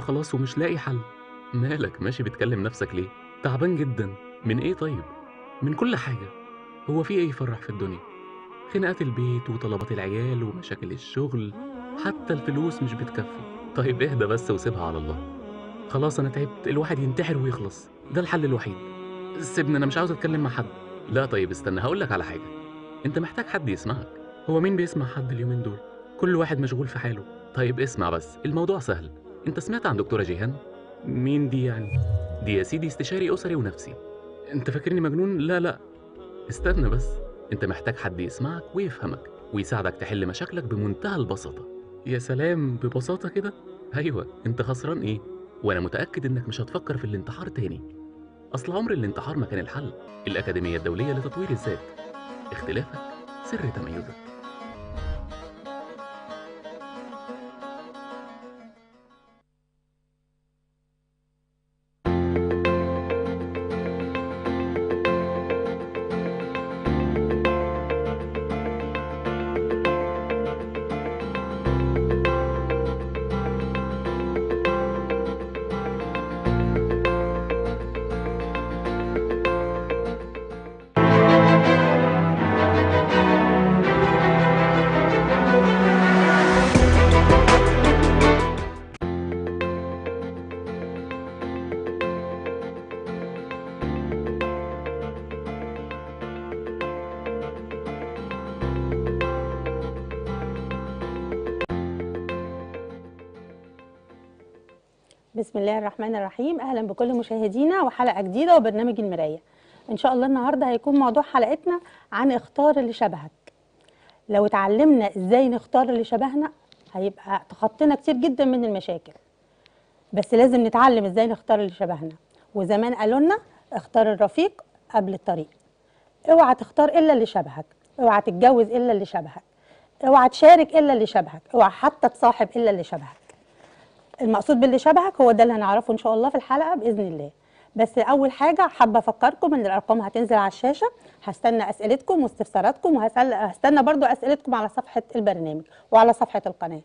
خلاص ومش لاقي حل مالك ماشي بتكلم نفسك ليه تعبان جدا من ايه طيب من كل حاجه هو في ايه يفرح في الدنيا خناقات البيت وطلبات العيال ومشاكل الشغل حتى الفلوس مش بتكفي طيب اهدى بس وسيبها على الله خلاص انا تعبت الواحد ينتحر ويخلص ده الحل الوحيد سيبني انا مش عاوز اتكلم مع حد لا طيب استنى هقول لك على حاجه انت محتاج حد يسمعك هو مين بيسمع حد اليومين دول كل واحد مشغول في حاله طيب اسمع بس الموضوع سهل انت سمعت عن دكتوره جيهان مين دي يعني دي يا سيدي استشاري اسري ونفسي انت فاكرني مجنون لا لا استنى بس انت محتاج حد يسمعك ويفهمك ويساعدك تحل مشاكلك بمنتهى البساطه يا سلام ببساطه كده ايوه انت خسران ايه وانا متاكد انك مش هتفكر في الانتحار تاني اصل عمر الانتحار ما كان الحل الاكاديميه الدوليه لتطوير الذات اختلافك سر تميزك بسم الله الرحمن الرحيم اهلا بكل مشاهدينا وحلقه جديده وبرنامج المرايه ان شاء الله النهارده هيكون موضوع حلقتنا عن اختار اللي شبهك لو اتعلمنا ازاي نختار اللي شبهنا هيبقى تخطينا كتير جدا من المشاكل بس لازم نتعلم ازاي نختار اللي شبهنا وزمان قالوا لنا اختار الرفيق قبل الطريق اوعى تختار الا اللي شبهك اوعى تتجوز الا اللي شبهك اوعى تشارك الا اللي شبهك اوعى حتى تصاحب الا اللي شبهك المقصود باللي شبهك هو ده اللي هنعرفه ان شاء الله في الحلقه باذن الله بس اول حاجه حابه افكركم ان الارقام هتنزل على الشاشه هستنى اسئلتكم واستفساراتكم وهستنى برضو اسئلتكم على صفحه البرنامج وعلى صفحه القناه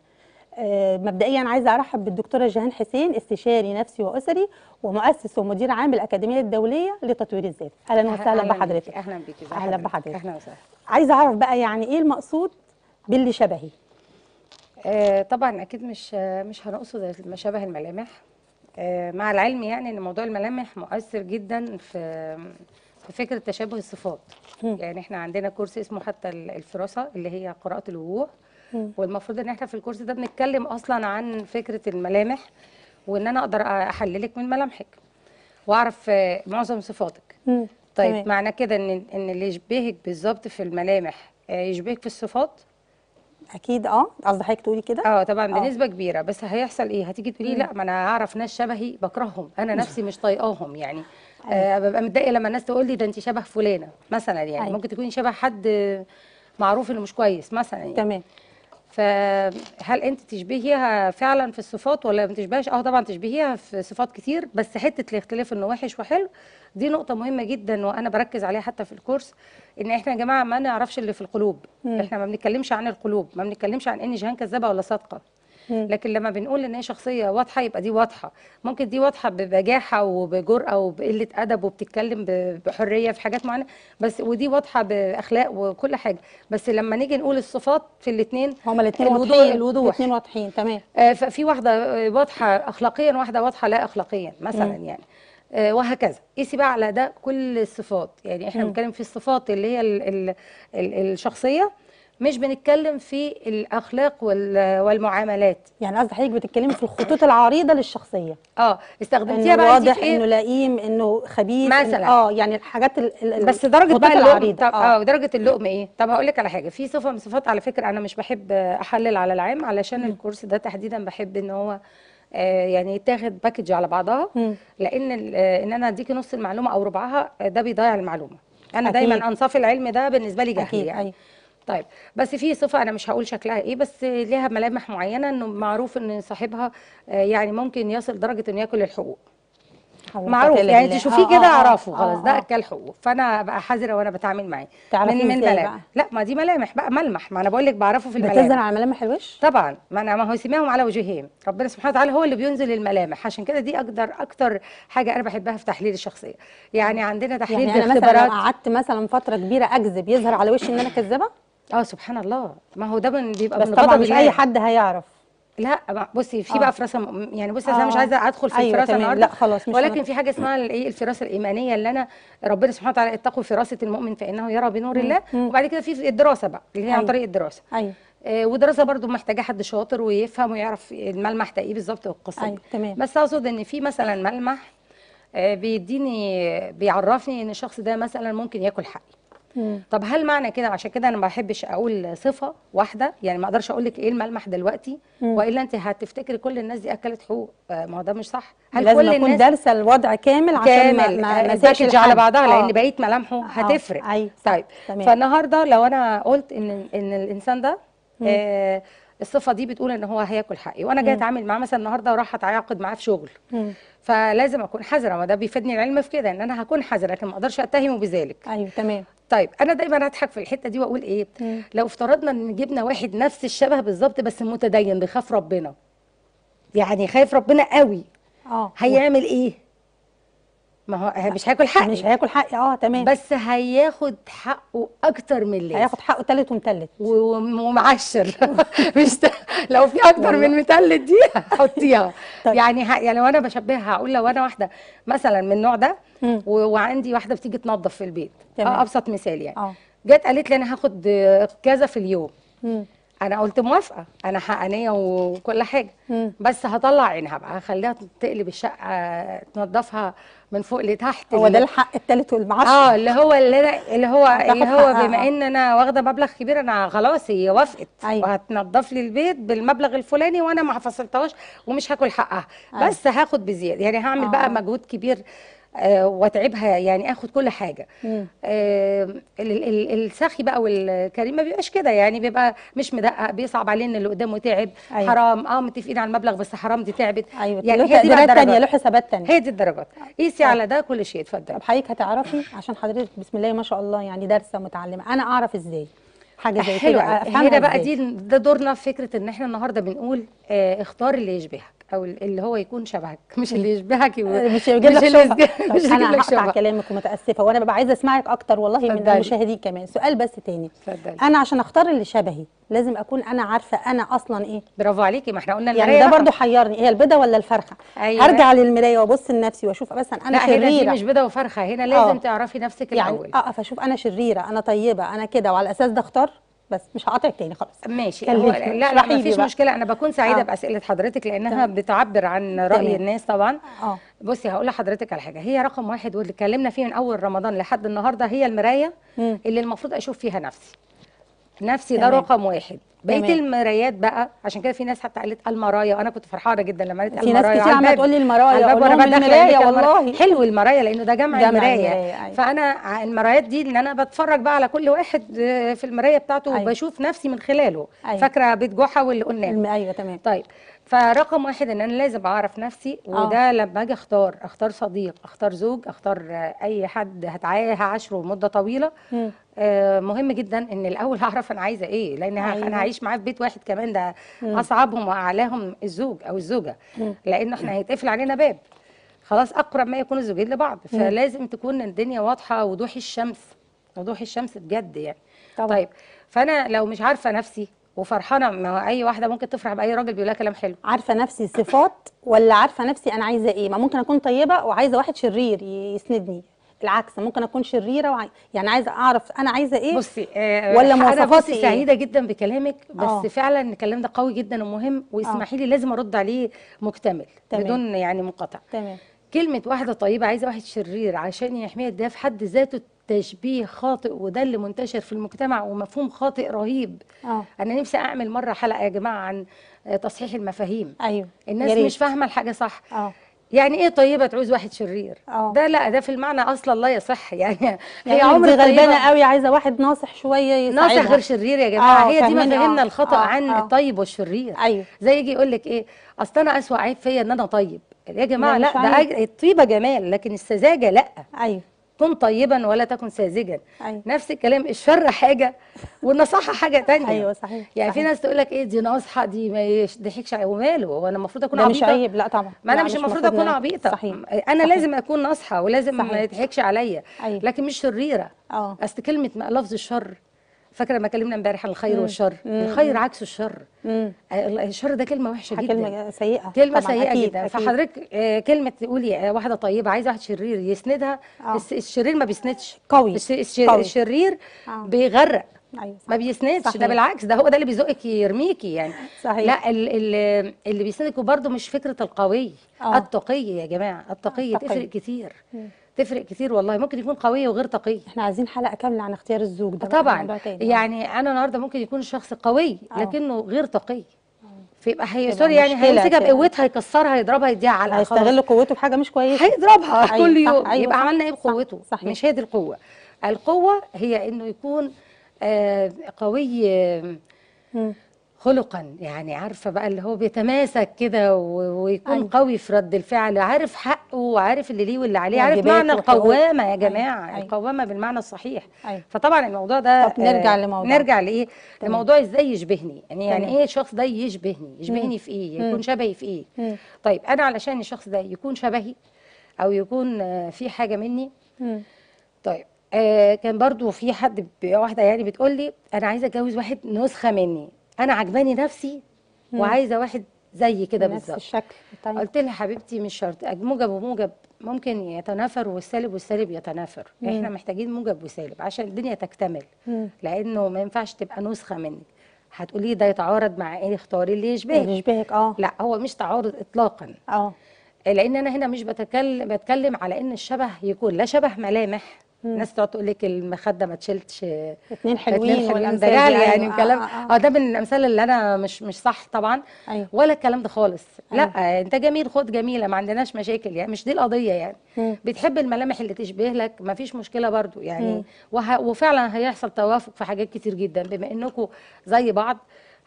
آه، مبدئيا عايزه ارحب بالدكتوره جيهان حسين استشاري نفسي واسري ومؤسس ومدير عام الاكاديميه الدوليه لتطوير الذات اهلا وسهلا بحضرتك اهلا بيكي اهلا بحضرتك اهلا وسهلا عايزه اعرف بقى يعني ايه المقصود باللي شبهي آه، طبعا اكيد مش مش هنقصد مشابه الملامح آه، مع العلم يعني ان موضوع الملامح مؤثر جدا في في فكره تشابه الصفات يعني احنا عندنا كورس اسمه حتى الفراسه اللي هي قراءه الوضوح والمفروض ان احنا في الكورس ده بنتكلم اصلا عن فكره الملامح وان انا اقدر احللك من ملامحك واعرف آه، معظم صفاتك طيب معنى كده ان ان اللي يشبهك بالظبط في الملامح يشبهك في الصفات اكيد اه قصدي حضرتك تقولي كده اه طبعا آه. بنسبه كبيره بس هيحصل ايه هتيجي تقولي لا ما انا اعرف ناس شبهي بكرههم انا نفسي مش طايقاهم يعني أيوة. آه ببقى متضايقه لما الناس تقول لي ده انت شبه فلانه مثلا يعني أي. أيوة. ممكن تكوني شبه حد معروف انه مش كويس مثلا يعني تمام فهل انت تشبهيها فعلا في الصفات ولا ما تشبهش اه طبعا تشبهيها في صفات كتير بس حته الاختلاف انه وحش وحلو دي نقطه مهمه جدا وانا بركز عليها حتى في الكورس ان احنا يا جماعه ما نعرفش اللي في القلوب مم. احنا ما بنتكلمش عن القلوب ما بنتكلمش عن ان جهان كذابه ولا صادقه لكن لما بنقول ان هي شخصيه واضحه يبقى دي واضحه ممكن دي واضحه ببجاحه وبجرأه وبقله ادب وبتتكلم بحريه في حاجات معينه بس ودي واضحه باخلاق وكل حاجه بس لما نيجي نقول الصفات في الاثنين هما الاثنين واضحين الوضوح الاثنين واضحين تمام آه ففي واحده واضحه اخلاقيا وواحده واضحه لا اخلاقيا مثلا مم. يعني آه، وهكذا قيسي بقى على ده كل الصفات يعني احنا بنتكلم في الصفات اللي هي الـ الـ الـ الشخصيه مش بنتكلم في الاخلاق والمعاملات يعني قصدي حضرتك بتتكلمي في الخطوط العريضه للشخصيه اه استخدمتيها بقى واضح إيه؟ انه لئيم انه خبيث مثلا اه يعني الحاجات الـ الـ بس درجه بقى العريضه آه. اه درجه اللقم ايه طب هقول لك على حاجه في صفه من صفات على فكره انا مش بحب احلل على العام علشان الكورس ده تحديدا بحب ان هو آه، يعني تاخد باكج على بعضها لان آه، ان انا اديكي نص المعلومه او ربعها آه، ده بيضيع المعلومه انا أكيد. دايما انصاف العلم ده بالنسبه لي جهل يعني أي. أيوة. طيب بس في صفه انا مش هقول شكلها ايه بس ليها ملامح معينه انه معروف ان صاحبها يعني ممكن يصل درجه انه ياكل الحقوق معروف يعني تشوفيه آه كده آه، آه، اعرفه آه خلاص آه ده اكل حقوق فانا بقى حذره وانا بتعامل معاه من من ملامح لا ما دي ملامح بقى ملمح ما انا بقول لك بعرفه في الملامح بتنزل على ملامح الوش طبعا ما انا ما هو سماهم على وجههم ربنا سبحانه وتعالى هو اللي بينزل الملامح عشان كده دي اقدر اكتر حاجه انا بحبها في تحليل الشخصيه يعني عندنا يعني تحليل يعني انا مثلا قعدت مثلا فتره كبيره اكذب يظهر على وشي ان انا كذابه اه سبحان الله ما هو ده بيبقى بس من طبعا مش اي حد هيعرف لا بصي في آه. بقى فراسه يعني بصي آه. انا مش آه. عايزه ادخل في أيوة الفراسه النهارده لا خلاص مش ولكن ممكن. في حاجه اسمها الايه الفراسه الايمانيه اللي انا ربنا سبحانه وتعالى اتقوا فراسه المؤمن فانه يرى بنور الله مم. وبعد كده في الدراسه بقى اللي هي أيوة. عن طريق الدراسه ايوه آه، ودراسه برضو محتاجه حد شاطر ويفهم ويعرف الملمح ده ايه بالظبط والقصه أيوة. تمام بس اقصد ان في مثلا ملمح آه، بيديني بيعرفني ان الشخص ده مثلا ممكن ياكل حقي مم. طب هل معنى كده عشان كده انا ما بحبش اقول صفه واحده يعني ما اقدرش اقول لك ايه الملمح دلوقتي مم. والا انت هتفتكري كل الناس دي اكلت حقوق آه، ما هو ده مش صح هل لازم كل الناس دارسه الوضع كامل عشان كامل ما ما آه، على بعضها آه. لان بقيه ملامحه آه. هتفرق آه. أيوة. طيب تمام. فالنهارده لو انا قلت ان ان الانسان ده آه الصفه دي بتقول ان هو هياكل حقي وانا جاي اتعامل معاه مثلا النهارده وراح اتعاقد معاه في شغل مم. فلازم اكون حذره وده بيفيدني العلم في كده ان انا هكون حذره لكن ما اقدرش اتهمه بذلك ايوه تمام طيب انا دايما اضحك في الحته دي واقول ايه مم. لو افترضنا ان جبنا واحد نفس الشبه بالظبط بس متدين بيخاف ربنا يعني خايف ربنا قوي اه هيعمل ايه ما هو مش هياكل حقي مش هياكل حقي اه تمام بس هياخد حقه اكتر من اللي هياخد حقه تلت ومتلت ومعشر مش لو في اكتر من متلت دي حطيها طيب. يعني ه... يعني لو انا بشبهها هقول لو انا واحده مثلا من النوع ده و... وعندي واحده بتيجي تنظف في البيت آه، تمام. اه ابسط مثال يعني أوه. جت قالت لي انا هاخد كذا في اليوم مم. انا قلت موافقه انا حقانيه وكل حاجه مم. بس هطلع عينها يعني، بقى هخليها تقلب الشقه تنظفها من فوق لتحت هو ده الحق الثالث والمعاشر اه اللي هو اللي, اللي هو اللي هو آه، آه. بما ان انا واخده مبلغ كبير انا خلاص هي وافقت أيوة. وهتنظف لي البيت بالمبلغ الفلاني وانا ما حفصلتهاش ومش هاكل حقها أيوة. بس هاخد بزياده يعني هعمل آه. بقى مجهود كبير آه، واتعبها يعني اخد كل حاجه آه، السخي بقى والكريم ما بيبقاش كده يعني بيبقى مش مدقق بيصعب عليه ان اللي قدامه تعب أيوة. حرام اه متفقين على المبلغ بس حرام دي تعبت أيوة. يعني له تقديرات ثانيه له حسابات ثانيه هي دي الدرجات قيسي أيوة. على ده كل شيء اتفضلي طب حضرتك هتعرفي عشان حضرتك بسم الله ما شاء الله يعني دارسه متعلمه انا اعرف ازاي حاجه زي كده هنا بقى دي ده دورنا في فكره ان احنا النهارده بنقول آه، اختار اللي يشبهك او اللي هو يكون شبهك مش اللي يشبهك يبقى آه، مش يجيب لك شبه مش انا هقطع كلامك ومتاسفه وانا ببقى عايزه اسمعك اكتر والله من المشاهدين كمان سؤال بس تاني فدالي. انا عشان اختار اللي شبهي لازم اكون انا عارفه انا اصلا ايه برافو عليكي ما احنا قلنا يعني المرايه يعني ده برضو حيرني هي البيضه ولا الفرخه أيوة. هرجع للمرايه وابص لنفسي واشوف مثلا انا لا شريره هنا دي مش بيضه وفرخه هنا لازم أوه. تعرفي نفسك يعني الاول اقف اشوف انا شريره انا طيبه انا كده وعلى اساس ده اختار بس مش هقاطعك تاني خلاص ماشي لا لا, مفيش مشكله انا بكون سعيده آه. باسئله حضرتك لانها طبعا. بتعبر عن راي طبعا. الناس طبعا آه. بصي هقول لحضرتك على حاجه هي رقم واحد واللي اتكلمنا فيه من اول رمضان لحد النهارده هي المرايه اللي المفروض اشوف فيها نفسي نفسي ده رقم واحد بقيه المرايات بقى عشان كده في ناس حتى قالت المرايا وانا كنت فرحانه جدا لما قالت المرايا في ناس كتير عماله تقول لي المرايا انا المرايا والله حلو المرايا لانه ده جمع, المرايا أيوة. فانا المرايات دي ان انا بتفرج بقى على كل واحد آه، في المرايه بتاعته أيوة. وبشوف نفسي من خلاله أيوة. فاكره بيت جحا واللي قلناه ايوه تمام طيب فرقم واحد ان انا لازم اعرف نفسي وده أوه. لما اجي اختار اختار صديق اختار زوج اختار اي حد هعاشره مده طويله آه مهم جدا ان الاول اعرف انا عايزه ايه لان أيوة. انا هعيش معاه في بيت واحد كمان ده م. اصعبهم واعلاهم الزوج او الزوجه م. لان احنا هيتقفل علينا باب خلاص اقرب ما يكون الزوجين لبعض فلازم تكون الدنيا واضحه وضوح الشمس وضوح الشمس بجد يعني طبعا. طيب فانا لو مش عارفه نفسي وفرحانه ما اي واحده ممكن تفرح باي راجل بيقول لها كلام حلو عارفه نفسي صفات ولا عارفه نفسي انا عايزه ايه ما ممكن اكون طيبه وعايزه واحد شرير يسندني العكس ممكن اكون شريره وعاي... يعني عايزه اعرف انا عايزه ايه بصي آه ولا مواصفاتي ايه سعيده جدا بكلامك بس أوه. فعلا الكلام ده قوي جدا ومهم آه. واسمحي لي لازم ارد عليه مكتمل تمام. بدون يعني منقطع تمام كلمه واحده طيبه عايزه واحد شرير عشان يحميها ده في حد ذاته تشبيه خاطئ وده اللي منتشر في المجتمع ومفهوم خاطئ رهيب أوه. انا نفسي اعمل مره حلقه يا جماعه عن آه، تصحيح المفاهيم ايوه الناس يريد. مش فاهمه الحاجه صح أوه. يعني ايه طيبه تعوز واحد شرير أوه. ده لا ده في المعنى اصلا لا يصح يعني, يعني هي يعني عمر غلبانه قوي عايزه واحد ناصح شويه يساعدها ناصح غير شرير يا جماعه أوه. هي دي مفاهيمنا آه، الخطا أوه. عن أوه. الطيب والشرير ايوه زي يجي يقول لك ايه اصل انا اسوء عيب فيا ان انا طيب يا جماعه لا ده الطيبه جمال لكن السذاجه لا ايوه كن طيبا ولا تكن ساذجا أيوة. نفس الكلام الشر حاجه والنصاحه حاجه ثانيه ايوه صحيح يعني صحيح. في ناس تقول لك ايه دي ناصحه دي ما يضحكش وماله هو انا المفروض اكون عبيطه مش عيب لا طبعا ما انا مش المفروض اكون يعني. عبيطه صحيح. انا صحيح. لازم اكون ناصحه ولازم صحيح. ما يضحكش عليا أيوة. لكن مش شريره اه اصل كلمه لفظ الشر فاكره لما كلمنا امبارح عن الخير والشر الخير عكس الشر الشر ده كلمه وحشه جدا كلمه سيئه كلمه سيئه أكيد جدا أكيد. فحضرتك آه، كلمه تقولي آه، واحده طيبه عايزه واحد شرير يسندها آه. الشرير ما بيسندش قوي الشرير, قوي. الشرير آه. بيغرق أيوة ما بيسندش ده بالعكس ده هو ده اللي بيزقك يرميكي يعني صحيح لا اللي, اللي بيسندك وبرده مش فكره القوي آه. التقي يا جماعه التقي آه، تفرق كتير مم. تفرق كتير والله ممكن يكون قويه وغير تقيه احنا عايزين حلقه كامله عن اختيار الزوج ده طبعا يعني انا النهارده ممكن يكون الشخص قوي آه. لكنه غير تقي آه. فيبقى هي سوري يعني هيمسكها بقوتها يكسرها يضربها يديها على هيستغل قوته بحاجه مش كويسه هيضربها كل يوم صح أيوة. يبقى صح عملنا ايه بقوته صح مش هي دي القوه القوه هي انه يكون آه قوي آه خلقا يعني عارفه بقى اللي هو بيتماسك كده ويكون أيوة. قوي في رد الفعل عارف حقه وعارف اللي ليه واللي عليه عارف معنى القوامه يا أيوة، جماعه أيوة. القوامه بالمعنى الصحيح أيوة. فطبعا الموضوع ده طب نرجع آه لموضوع نرجع لايه الموضوع لموضوع ازاي يشبهني يعني, يعني ايه الشخص ده يشبهني يشبهني مم. في ايه يكون مم. شبهي في ايه مم. طيب انا علشان الشخص ده يكون شبهي او يكون آه، في حاجه مني مم. طيب آه كان برضو في حد واحده يعني بتقول لي انا عايزه اتجوز واحد نسخه مني انا عجباني نفسي وعايزه واحد زي كده بالظبط نفس الشكل طيب. قلت لها حبيبتي مش شرط موجب وموجب ممكن يتنافر والسالب والسالب يتنافر مم. احنا محتاجين موجب وسالب عشان الدنيا تكتمل مم. لانه ما ينفعش تبقى نسخه منك هتقولي ده يتعارض مع ايه اختاري اللي يشبهك اللي يشبهك اه لا هو مش تعارض اطلاقا اه لان انا هنا مش بتكلم بتكلم على ان الشبه يكون لا شبه ملامح الناس تقعد تقول لك المخده ما تشيلتش اتنين حلوين, اتنين حلوين ده يعني. يعني, الكلام آه، آه،, آه اه, ده من الامثال اللي انا مش مش صح طبعا أيوه. ولا الكلام ده خالص أيوه. لا انت جميل خد جميله ما عندناش مشاكل يعني مش دي القضيه يعني مم. بتحب الملامح اللي تشبه لك ما فيش مشكله برضو يعني وه... وفعلا هيحصل توافق في حاجات كتير جدا بما انكم زي بعض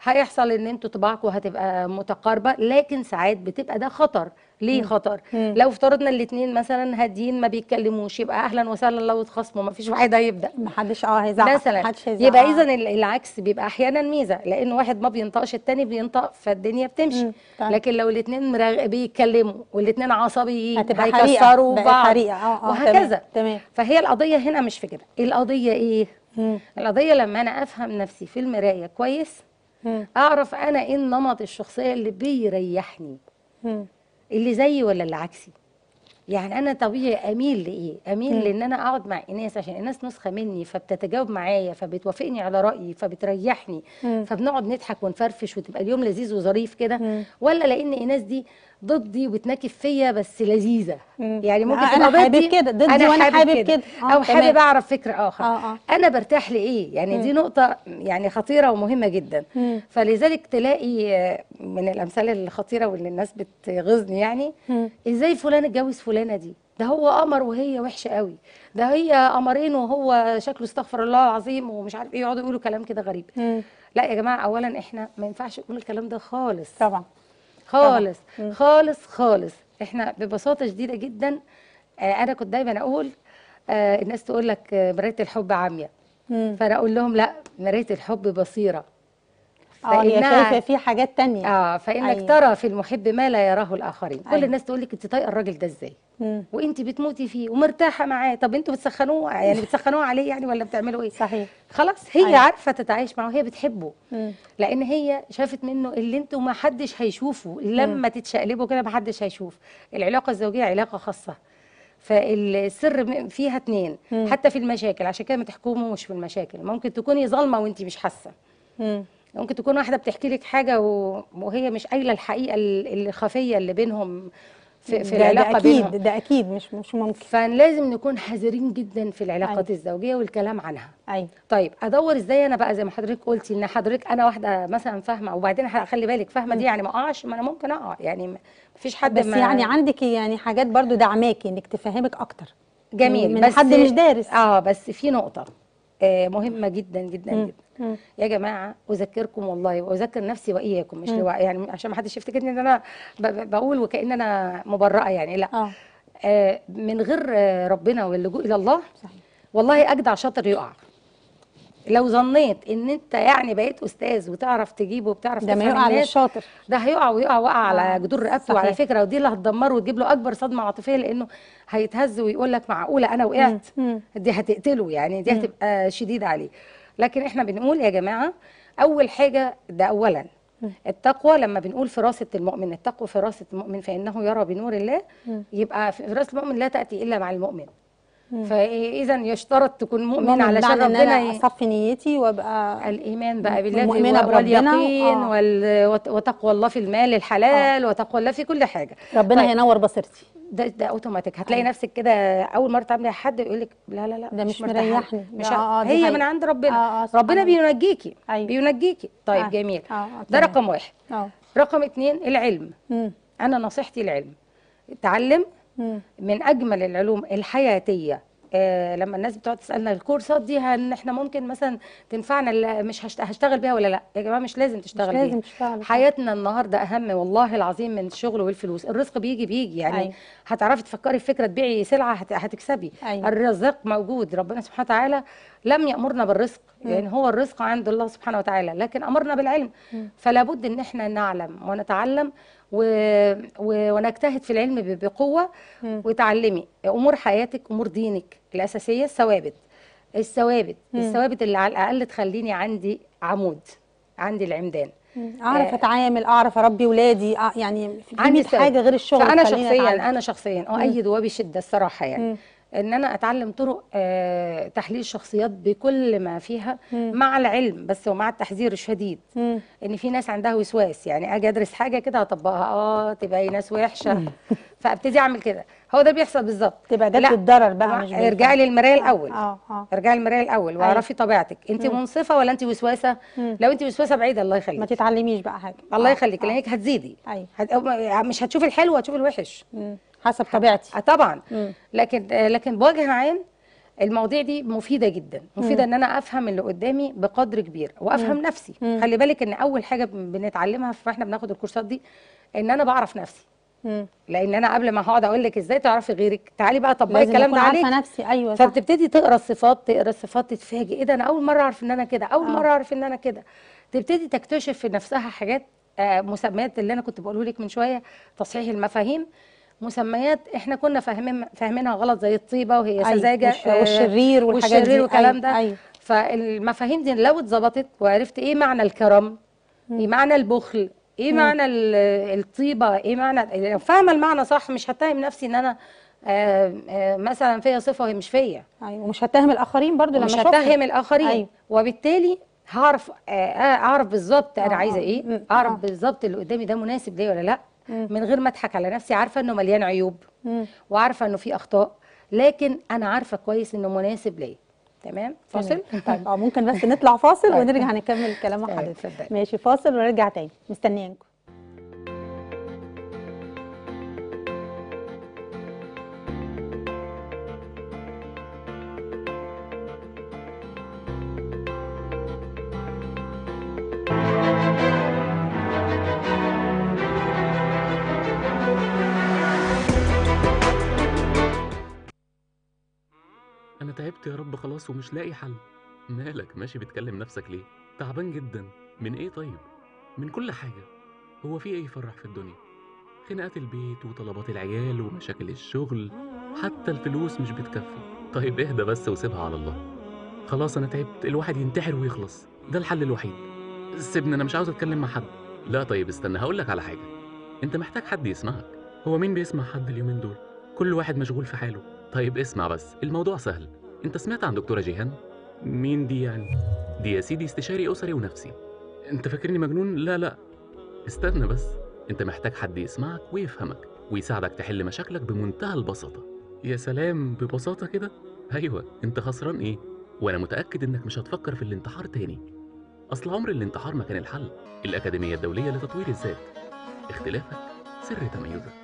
هيحصل ان انتوا طباعكم هتبقى متقاربه لكن ساعات بتبقى ده خطر ليه خطر مم. لو افترضنا الاثنين مثلا هاديين ما بيتكلموش يبقى اهلا وسهلا لو اتخصموا ما فيش واحد هيبدا ما حدش اه هيزعق مثلا محدش هيزعل يبقى اذا آه. العكس بيبقى احيانا ميزه لان واحد ما بينطقش الثاني بينطق فالدنيا بتمشي مم. لكن لو الاثنين بيتكلموا والاثنين عصبيين هيكسروا بعض آه آه وهكذا تمام فهي القضيه هنا مش في كده القضيه ايه مم. القضيه لما انا افهم نفسي في المرايه كويس اعرف انا ايه النمط الشخصيه اللي بيريحني اللي زيي ولا اللي عكسي يعني انا طبيعي اميل لايه اميل لان انا اقعد مع ايناس عشان ايناس نسخه مني فبتتجاوب معايا فبتوافقني على رايي فبتريحني فبنقعد نضحك ونفرفش وتبقى اليوم لذيذ وظريف كده ولا لان ايناس دي ضدي وبتناكف فيا بس لذيذه يعني ممكن تبقى ضدي حابب كده ضدي وانا حابب كده آه، او حابب اعرف فكر اخر آه آه. انا برتاح لايه يعني مم. دي نقطه يعني خطيره ومهمه جدا مم. فلذلك تلاقي آه، من الامثال الخطيره واللي الناس بتغزني يعني مم. ازاي فلان اتجوز فلانه دي ده هو قمر وهي وحشه قوي ده هي قمرين وهو شكله استغفر الله العظيم ومش عارف ايه يقعدوا يقولوا كلام كده غريب مم. لا يا جماعه اولا احنا ما ينفعش نقول الكلام ده خالص طبعا خالص خالص خالص احنا ببساطه شديده جدا آه، انا كنت دايما اقول آه، الناس تقول لك آه، مرايه الحب عاميه فانا اقول لهم لا مرايه الحب بصيره اه هي شايفه في حاجات تانية اه فانك أيوة. ترى في المحب ما لا يراه الاخرين كل أيوة. الناس تقول لك انت طايقه الراجل ده ازاي وانت بتموتي فيه ومرتاحه معاه طب انتوا بتسخنوه يعني بتسخنوه عليه يعني ولا بتعملوا ايه صحيح خلاص هي أيوة. عارفه تتعايش معاه وهي بتحبه مم. لان هي شافت منه اللي انتوا ما حدش هيشوفه لما مم. تتشقلبوا كده ما حدش هيشوف العلاقه الزوجيه علاقه خاصه فالسر فيها اتنين مم. حتى في المشاكل عشان كده ما تحكموش في المشاكل ممكن تكوني ظالمه وانت مش حاسه ممكن تكون واحده بتحكي لك حاجه وهي مش قايله الحقيقه الخفيه اللي بينهم في, في ده العلاقه ده اكيد بينهم. ده اكيد مش مش ممكن فلازم نكون حذرين جدا في العلاقات أيوة. الزوجيه والكلام عنها ايوه طيب ادور ازاي انا بقى زي ما حضرتك قلتي ان حضرتك انا واحده مثلا فاهمه وبعدين خلي بالك فاهمه دي يعني ما اقعش ما انا ممكن اقع يعني مفيش حد بس ما يعني عندك يعني حاجات برضو دعماكي انك تفهمك اكتر جميل من بس حد مش دارس اه بس في نقطه آه مهمه جدا جدا م. جدا يا جماعه اذكركم والله واذكر نفسي واياكم مش لو... يعني عشان ما حدش يفتكرني ان انا ب... بقول وكان انا مبرأه يعني لا آه. آه من غير ربنا واللجوء الى الله صحيح. والله اجدع شاطر يقع لو ظنيت ان انت يعني بقيت استاذ وتعرف تجيبه وبتعرف ده ما يقع على الشاطر ده هيقع ويقع وقع على آه، جدور رقبته وعلى فكره ودي اللي هتدمره وتجيب له اكبر صدمه عاطفيه لانه هيتهز ويقول لك معقوله انا وقعت مم. مم. دي هتقتله يعني دي هتبقى شديده عليه لكن احنا بنقول يا جماعه اول حاجه ده اولا التقوى لما بنقول فراسة المؤمن التقوى فراسة المؤمن فإنه يرى بنور الله يبقى فراسة المؤمن لا تأتي إلا مع المؤمن فاذا يشترط تكون مؤمن, مؤمن علشان ربنا ان انا اصفي نيتي وابقى الايمان بقى بالله مؤمنة واليقين آه. وتقوى الله في المال الحلال آه. وتقوى الله في كل حاجه ربنا طيب. هينور بصيرتي ده ده اوتوماتيك هتلاقي أيوة. نفسك كده اول مره تعملي حد يقول لك لا لا لا ده مش, مريحني مش آه آه هي من عند ربنا آه آه ربنا أيوة. بينجيكي أيوة. بينجيكي طيب آه جميل آه, آه، ده رقم واحد آه. رقم اثنين العلم م. انا نصيحتي العلم اتعلم م. من اجمل العلوم الحياتيه آه، لما الناس بتقعد تسالنا الكورسات دي هن احنا ممكن مثلا تنفعنا مش هشتغل بيها ولا لا يا جماعه مش لازم تشتغل مش لازم بيها حياتنا النهارده اهم والله العظيم من الشغل والفلوس الرزق بيجي بيجي يعني أي. أيوة. هتعرفي تفكري في فكره تبيعي سلعه هتكسبي أي. أيوة. الرزق موجود ربنا سبحانه وتعالى لم يامرنا بالرزق م. يعني هو الرزق عند الله سبحانه وتعالى لكن امرنا بالعلم م. فلا بد ان احنا نعلم ونتعلم و... و... ونجتهد في العلم بقوه م. وتعلمي امور حياتك امور دينك الاساسيه الثوابت الثوابت الثوابت اللي على الاقل تخليني عندي عمود عندي العمدان اعرف آه. اتعامل اعرف اربي ولادي آه، يعني في حاجه غير الشغل فانا شخصيا انا شخصيا اؤيد وبشده الصراحه يعني ان انا اتعلم طرق آه، تحليل الشخصيات بكل ما فيها مع العلم بس ومع التحذير الشديد ان في ناس عندها وسواس يعني اجي ادرس حاجه كده اطبقها اه تبقى ناس وحشه فابتدي اعمل كده هو ده بيحصل بالظبط تبقى ده الضرر بقى مش ارجعي للمرايه آه، الاول اه اه ارجعي للمرايه الاول واعرفي أيوه. طبيعتك انت منصفه ولا انت وسواسه لو انت وسواسه بعيدة الله يخليك ما تتعلميش بقى حاجه الله آه، يخليك لانك هتزيدي أيوه. مش هتشوفي الحلو هتشوفي الوحش مم. حسب طبيعتي آه، طبعا مم. لكن آه، لكن بوجه عام المواضيع دي مفيده جدا مفيده مم. ان انا افهم اللي قدامي بقدر كبير وافهم مم. نفسي مم. خلي بالك ان اول حاجه بنتعلمها فاحنا بناخد الكورسات دي ان انا بعرف نفسي مم. لان انا قبل ما هقعد اقول لك ازاي تعرفي غيرك تعالي بقى طبقي الكلام ده عليك نفسي ايوه فبتبتدي تقرا الصفات تقرا الصفات تتفاجئ ايه ده انا اول مره اعرف ان انا كده اول آه. مره اعرف ان انا كده تبتدي تكتشف في نفسها حاجات آه مسميات اللي انا كنت بقوله لك من شويه تصحيح المفاهيم مسميات احنا كنا فاهمين فاهمينها غلط زي الطيبه وهي أيوة، سذاجه والشرير آه، والحاجات والشرير دي والكلام أيوة، ده أيوة فالمفاهيم دي لو اتظبطت وعرفت ايه معنى الكرم ايه معنى البخل ايه مم. معنى الطيبه ايه معنى يعني فاهمه المعنى صح مش هتهم نفسي ان انا آه، آه، مثلا فيا صفه وهي مش فيا ايوه ومش هتهم الاخرين برضو لما مش هتهم الاخرين أيوة. وبالتالي هعرف اعرف بالظبط انا عايزه ايه اعرف بالظبط اللي قدامي ده مناسب ليا ولا لا من غير ما اضحك على نفسي عارفه انه مليان عيوب وعارفه انه في اخطاء لكن انا عارفه كويس انه مناسب ليا تمام فاصل طيب اه ممكن بس نطلع فاصل طيب. ونرجع نكمل مع طيب، حضرتك ماشي فاصل ونرجع تاني مستنيينكم خلاص ومش لاقي حل مالك ماشي بتكلم نفسك ليه تعبان جدا من ايه طيب من كل حاجه هو في ايه يفرح في الدنيا خناقات البيت وطلبات العيال ومشاكل الشغل حتى الفلوس مش بتكفي طيب اهدى بس وسيبها على الله خلاص انا تعبت الواحد ينتحر ويخلص ده الحل الوحيد سيبني انا مش عاوز اتكلم مع حد لا طيب استنى هقول لك على حاجه انت محتاج حد يسمعك هو مين بيسمع حد اليومين دول كل واحد مشغول في حاله طيب اسمع بس الموضوع سهل انت سمعت عن دكتوره جيهان مين دي يعني دي يا سيدي استشاري اسري ونفسي انت فاكرني مجنون لا لا استنى بس انت محتاج حد يسمعك ويفهمك ويساعدك تحل مشاكلك بمنتهى البساطه يا سلام ببساطه كده ايوه انت خسران ايه وانا متاكد انك مش هتفكر في الانتحار تاني اصل عمر الانتحار ما كان الحل الاكاديميه الدوليه لتطوير الذات اختلافك سر تميزك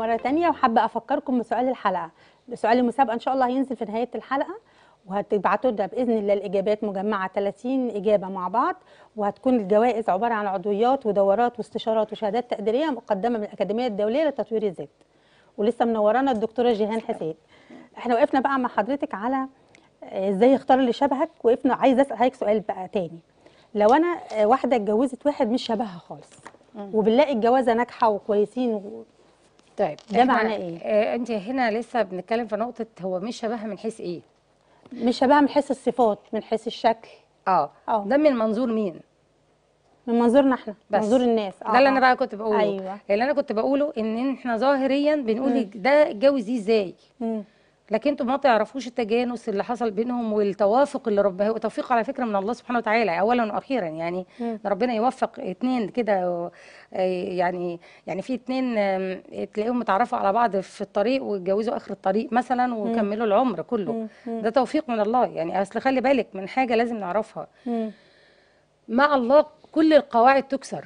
مره ثانيه وحابه افكركم بسؤال الحلقه سؤال المسابقه ان شاء الله هينزل في نهايه الحلقه وهتبعتوا لنا باذن الله الاجابات مجمعه 30 اجابه مع بعض وهتكون الجوائز عباره عن عضويات ودورات واستشارات وشهادات تقديريه مقدمه من الاكاديميه الدوليه لتطوير الذات ولسه منورانا الدكتوره جيهان حسين احنا وقفنا بقى مع حضرتك على آه، ازاي اختار اللي شبهك وقفنا عايز اسال حضرتك سؤال بقى تاني لو انا آه، واحده اتجوزت واحد مش شبهها خالص وبنلاقي الجوازه ناجحه وكويسين طيب ده معناه ايه؟ آه انت هنا لسه بنتكلم في نقطه هو مش شبهها من حيث ايه؟ مش شبهها من حيث الصفات من حيث الشكل اه اه ده من منظور مين؟ من منظورنا احنا بس. منظور الناس آه. ده اللي انا بقى كنت بقوله ايوه اللي انا كنت بقوله ان احنا ظاهريا بنقول إيه، ده اتجوز ازاي؟ امم لكن انتم ما تعرفوش التجانس اللي حصل بينهم والتوافق اللي ربنا هو توفيق على فكره من الله سبحانه وتعالى اولا واخيرا يعني م. ربنا يوفق اثنين كده آه، يعني يعني في اثنين تلاقيهم متعرفوا على بعض في الطريق واتجوزوا اخر الطريق مثلا وكملوا العمر كله م. ده توفيق من الله يعني اصل خلي بالك من حاجه لازم نعرفها م. مع الله كل القواعد تكسر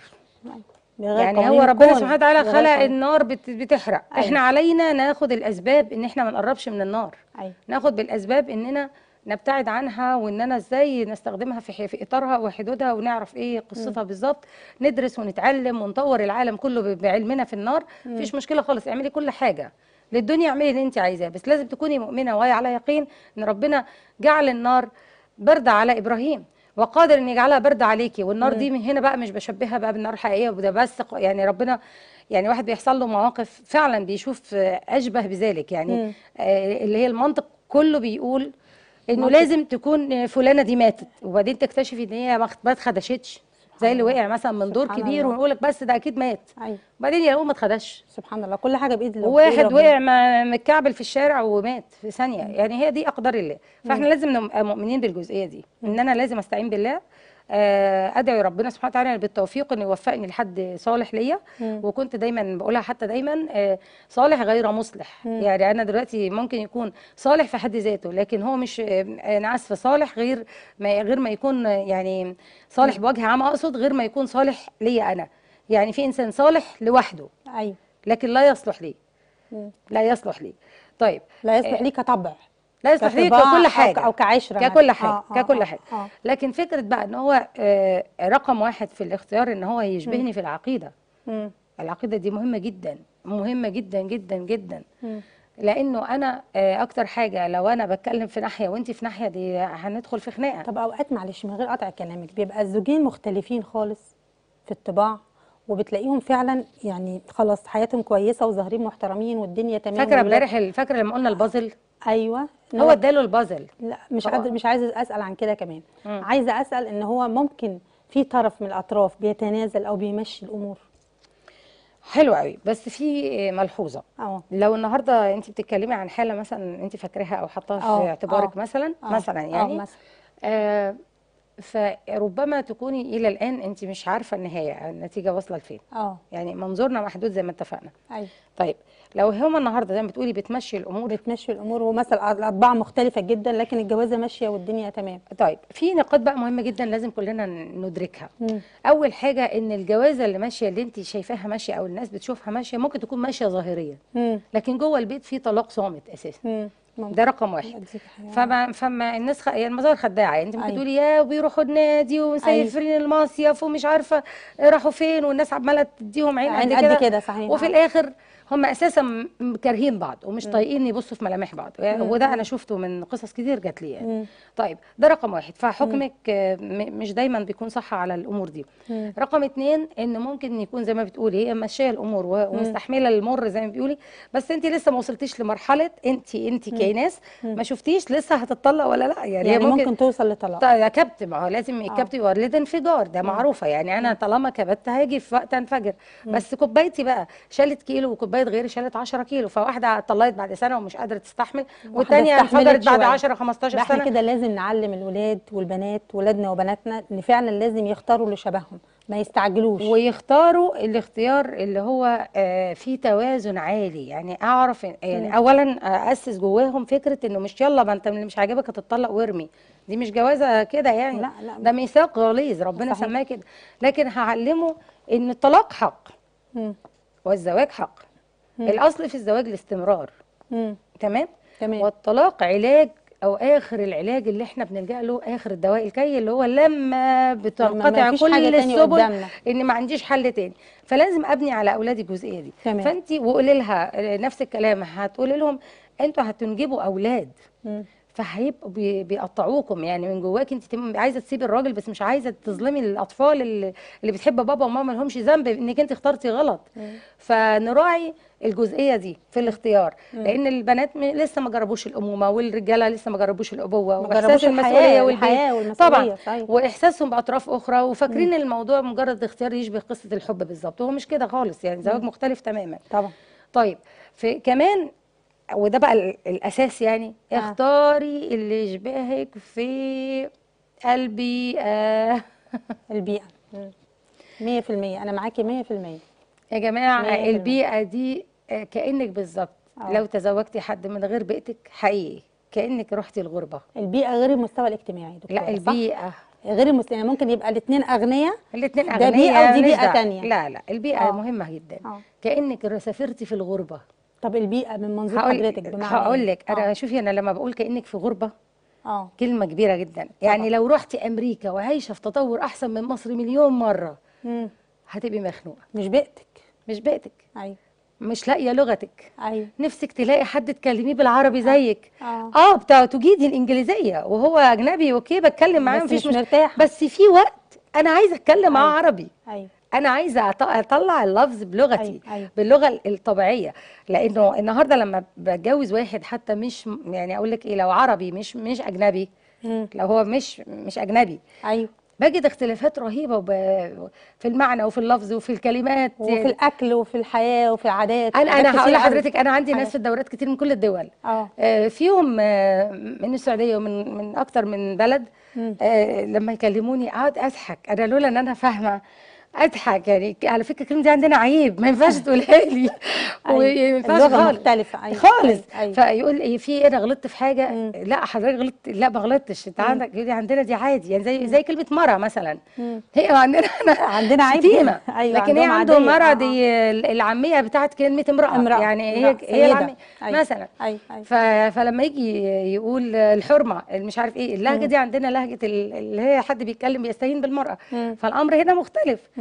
يعني هو ربنا سبحانه وتعالى خلق النار بتحرق أيوة. احنا علينا ناخد الاسباب ان احنا ما نقربش من النار أيوة. ناخد بالاسباب اننا نبتعد عنها وان انا ازاي نستخدمها في في اطارها وحدودها ونعرف ايه قصتها بالظبط ندرس ونتعلم ونطور العالم كله بعلمنا في النار مفيش مشكله خالص اعملي كل حاجه للدنيا اعملي اللي انت عايزاه بس لازم تكوني مؤمنه وهي على يقين ان ربنا جعل النار برد على ابراهيم وقادر ان يجعلها برد عليكي والنار دي من هنا بقى مش بشبهها بقى بالنار حقيقيه وده بس يعني ربنا يعني واحد بيحصل له مواقف فعلا بيشوف اشبه بذلك يعني آه اللي هي المنطق كله بيقول انه لازم تكون فلانه دي ماتت وبعدين تكتشفي ان هي ما اتخدشتش زي اللي وقع مثلا من دور كبير ونقول لك بس ده اكيد مات ايوه وبعدين يلاقوه ما اتخدش سبحان الله كل حاجه بايد الله واحد وقع متكعبل في الشارع ومات في ثانيه يعني هي دي اقدار الله فاحنا مم. أيوة. لازم نبقى مؤمنين بالجزئيه دي ان انا لازم استعين بالله آه، ادعي ربنا سبحانه وتعالى بالتوفيق انه يوفقني لحد صالح ليا وكنت دايما بقولها حتى دايما آه، صالح غير مصلح مم. يعني انا دلوقتي ممكن يكون صالح في حد ذاته لكن هو مش آه، انا في صالح غير ما غير ما يكون يعني صالح بوجه عام اقصد غير ما يكون صالح ليا انا يعني في انسان صالح لوحده ايوه لكن لا يصلح مم. لا يصلح لي طيب لا يصلح لي كطبع لا يصلح كل, ككل حاجه او كعشره ككل آه، حاجه آه آه ككل آه. حاجه آه لكن فكره بقى ان هو آه رقم واحد في الاختيار ان هو يشبهني في العقيده مم العقيده دي مهمه جدا مهمه جدا جدا جدا لانه انا آه، اكتر حاجه لو انا بتكلم في ناحيه وانت في ناحيه دي هندخل في خناقه طب اوقات معلش من غير قطع كلامك بيبقى الزوجين مختلفين خالص في الطباع وبتلاقيهم فعلا يعني خلاص حياتهم كويسه وظاهرين محترمين والدنيا تمام فاكره امبارح فاكره لما قلنا البازل ايوه هو اداله البازل لا مش عايز مش عايزه اسال عن كده كمان مم. عايزه اسال ان هو ممكن في طرف من الاطراف بيتنازل او بيمشي الامور حلو قوي بس في ملحوظه أوه. لو النهارده انت بتتكلمي عن حاله مثلا انت فاكراها او حطاها في أه. اعتبارك أه. مثلا أوه. مثلا يعني أوه مثلا. آه فربما تكوني الى الان انت مش عارفه النهايه النتيجه واصله لفين اه يعني منظورنا محدود زي ما اتفقنا ايوه طيب لو هما النهارده زي ما بتقولي بتمشي الامور بتمشي الامور ومثلا الاطباع مختلفه جدا لكن الجوازه ماشيه والدنيا تمام طيب في نقاط بقى مهمه جدا لازم كلنا ندركها مم. اول حاجه ان الجوازه اللي ماشيه اللي انت شايفاها ماشيه او الناس بتشوفها ماشيه ممكن تكون ماشيه ظاهريا مم. لكن جوه البيت في طلاق صامت اساسا ده رقم واحد فما فما الناس خ... يعني المظاهر خداعه يعني انت ممكن أيوة. تقولي يا وبيروحوا النادي أيوة. ومسافرين المصيف ومش عارفه راحوا فين والناس عماله تديهم عين يعني قد كده وفي آه. الاخر هم اساسا كارهين بعض ومش طايقين يبصوا في ملامح بعض يعني وده انا شفته من قصص كتير جات لي يعني طيب ده رقم واحد فحكمك مش دايما بيكون صح على الامور دي رقم اتنين ان ممكن يكون زي ما بتقولي هي ماشيه الامور ومستحمله المر زي ما بيقولي بس انت لسه ما وصلتيش لمرحله انت انت كايناس ما شفتيش لسه هتطلق ولا لا يعني, يعني ممكن, ممكن توصل لطلاق يا كبت ما هو لازم الكبت الكابتن آه. يولد انفجار ده معروفه يعني انا طالما كبت هاجي في وقت انفجر بس كوبايتي بقى شالت كيلو وكوبايتي كوبايه غير شالت 10 كيلو فواحده طلعت بعد سنه ومش قادره تستحمل والثانيه انفجرت بعد 10 15 سنه احنا كده لازم نعلم الاولاد والبنات ولادنا وبناتنا ان فعلا لازم يختاروا اللي شبههم ما يستعجلوش ويختاروا الاختيار اللي هو آه، فيه توازن عالي يعني اعرف يعني اولا آه، اسس جواهم فكره انه مش يلا ما انت اللي مش عاجبك هتطلق وارمي دي مش جوازه كده يعني لا لا ده ميثاق غليظ ربنا سماه كده لكن هعلمه ان الطلاق حق والزواج حق الاصل في الزواج الاستمرار مم. تمام تمام والطلاق علاج او اخر العلاج اللي احنا بنلجا له اخر الدواء الكي اللي هو لما بتنقطع كل السبل ان ما عنديش حل تاني فلازم ابني على اولادي الجزئيه دي تمام. فانت وقولي لها نفس الكلام هتقولي لهم انتوا هتنجبوا اولاد مم. فهيبقوا بيقطعوكم يعني من جواك انت عايزه تسيبي الراجل بس مش عايزه تظلمي الاطفال اللي, اللي بتحب بابا وماما لهمش ذنب انك انت اخترتي غلط فنراعي الجزئيه دي في الاختيار لان البنات لسه ما جربوش الامومه والرجاله لسه ما جربوش الابوه واحساس المسؤوليه والحياه طبعا طيب. واحساسهم باطراف اخرى وفاكرين الموضوع مجرد اختيار يشبه قصه الحب بالظبط هو مش كده خالص يعني زواج مختلف تماما طبعا طيب في كمان وده بقى الاساس يعني آه. اختاري اللي يشبهك في قلبي آه البيئه 100% انا معاكي 100% يا جماعه 100%. البيئه دي آه، كانك بالظبط آه. لو تزوجتي حد من غير بيئتك حقيقي كانك رحتي الغربه البيئه غير المستوى الاجتماعي دكتور لا البيئه صح؟ غير المستوى يعني ممكن يبقى الاثنين اغنياء الاثنين اغنياء ده بيئه ودي بيئه ثانيه لا لا البيئه أوه. مهمه جدا أوه. كانك سافرتي في الغربه طب البيئه من منظور هقول حضرتك بمعنى إيه؟ هقول لك انا آه. شوفي انا لما بقول كانك في غربه اه كلمه كبيره جدا يعني آه. لو رحتي امريكا وعايشه في تطور احسن من مصر مليون مره امم هتبقي مخنوقه مش بيئتك مش بيئتك ايوه مش لاقيه لغتك ايوه نفسك تلاقي حد تكلميه بالعربي آه. زيك اه, آه بتاع تجيدي الانجليزيه وهو اجنبي اوكي بتكلم معاه مفيش مش مرتاح بس في وقت انا عايزه اتكلم معاه أيوه. عربي ايوه انا عايزه اطلع اللفظ بلغتي أيوة. أيوة. باللغه الطبيعيه لانه النهارده لما بتجوز واحد حتى مش يعني اقول لك ايه لو عربي مش مش اجنبي مم. لو هو مش مش اجنبي ايوه بجد اختلافات رهيبه وب... في المعنى وفي اللفظ وفي الكلمات وفي الاكل وفي الحياه وفي العادات انا انا هقول لحضرتك انا عندي أيوة. ناس في الدورات كتير من كل الدول آه, آه، فيهم آه من السعوديه ومن من اكتر من بلد آه لما يكلموني اقعد اضحك انا لولا ان انا فاهمه اضحك يعني على فكره الكلمه دي عندنا عيب ما ينفعش تقولها لي وما أيوة. ينفعش اللغه مختلفه أيوة. خالص أيوة. فيقول فيقول إيه، في ايه انا غلطت في حاجه مم. لا حضرتك غلطت لا ما غلطتش انت عندك دي عندنا دي عادي يعني زي مم. زي كلمه مره مثلا مم. هي عندنا عندنا عيب شتيمه أيوة. لكن هي عنده مره آه، دي آه. العاميه بتاعت كلمه امراه, امرأة. يعني هي هي العاميه مثلا أيوة. أيوة. فلما يجي يقول الحرمه مش عارف ايه اللهجه دي عندنا لهجه اللي هي حد بيتكلم بيستهين بالمراه فالامر هنا مختلف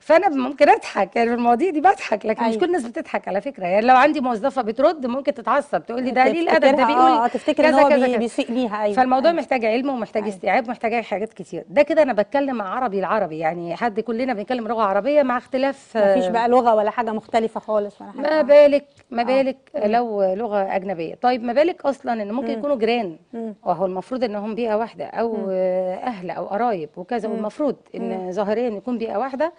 فانا ممكن اضحك يعني في المواضيع دي بضحك لكن أيوة. مش كل الناس بتضحك على فكره يعني لو عندي موظفه بترد ممكن تتعصب تقول لي ده ليه الادب ده بيقول آه،, اه تفتكر ان هو كذا بيسيء ليها ايوه فالموضوع أيوة. محتاج علم ومحتاج أيوة. استيعاب ومحتاج حاجات كتير ده كده انا بتكلم عربي العربي يعني حد كلنا بنتكلم لغه عربيه مع اختلاف مفيش بقى لغه ولا حاجه مختلفه خالص ولا حاجه ما بالك ما آه. بالك آه. لو لغه اجنبيه طيب ما بالك اصلا ان ممكن يكونوا جيران وهو المفروض انهم بيئه واحده او اهل او قرايب وكذا والمفروض ان ظاهريا يكون بيئه واحده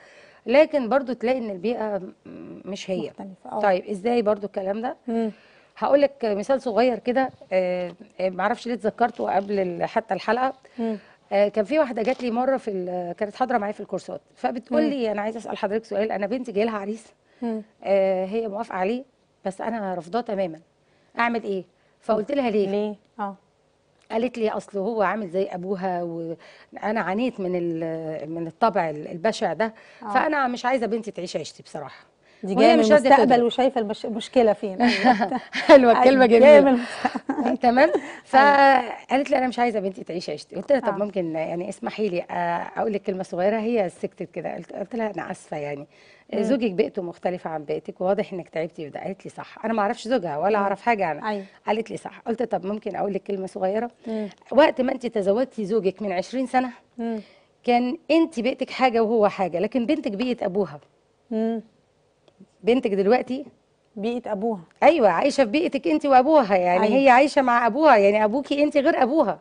لكن برضو تلاقي ان البيئه مش هي مختلفة. آه. طيب ازاي برضو الكلام ده هقول لك مثال صغير كده آه، آه، معرفش ليه اتذكرته قبل حتى الحلقه مم. كان في واحده جات لي مره في كانت حاضره معايا في الكورسات فبتقول لي انا عايزه اسال حضرتك سؤال انا بنتي جايلها لها عريس هي موافقه عليه بس انا رافضاه تماما اعمل ايه فقلت لها ليه ليه اه قالت لي اصل هو عامل زي ابوها وانا عانيت من من الطبع البشع ده آه. فانا مش عايزه بنتي تعيش عيشتي بصراحه دي جايه من المستقبل وشايفه المشكله فين حلوه الكلمه جميله تمام أيوة. فقالت لي انا مش عايزه بنتي تعيش عيشتي قلت لها طب آه. ممكن يعني اسمحي لي آه، اقول لك كلمه صغيره هي سكتت كده قلت لها انا اسفه يعني مم. آه. زوجك بيئته مختلفه عن بيئتك وواضح انك تعبتي في ده قالت لي صح انا ما اعرفش زوجها ولا أيوة. اعرف حاجه عنها أيوة. قالت لي صح قلت طب ممكن اقول لك كلمه صغيره مم. إيه. وقت ما انت تزوجتي زوجك من 20 سنه مم. إيه. كان انت بيئتك حاجه وهو حاجه لكن بنتك بيئه ابوها مم. إيه. بنتك دلوقتي بيئه ابوها ايوه عايشه في بيئتك انت وابوها يعني أيوة. هي عايشه مع ابوها يعني ابوكي انت غير ابوها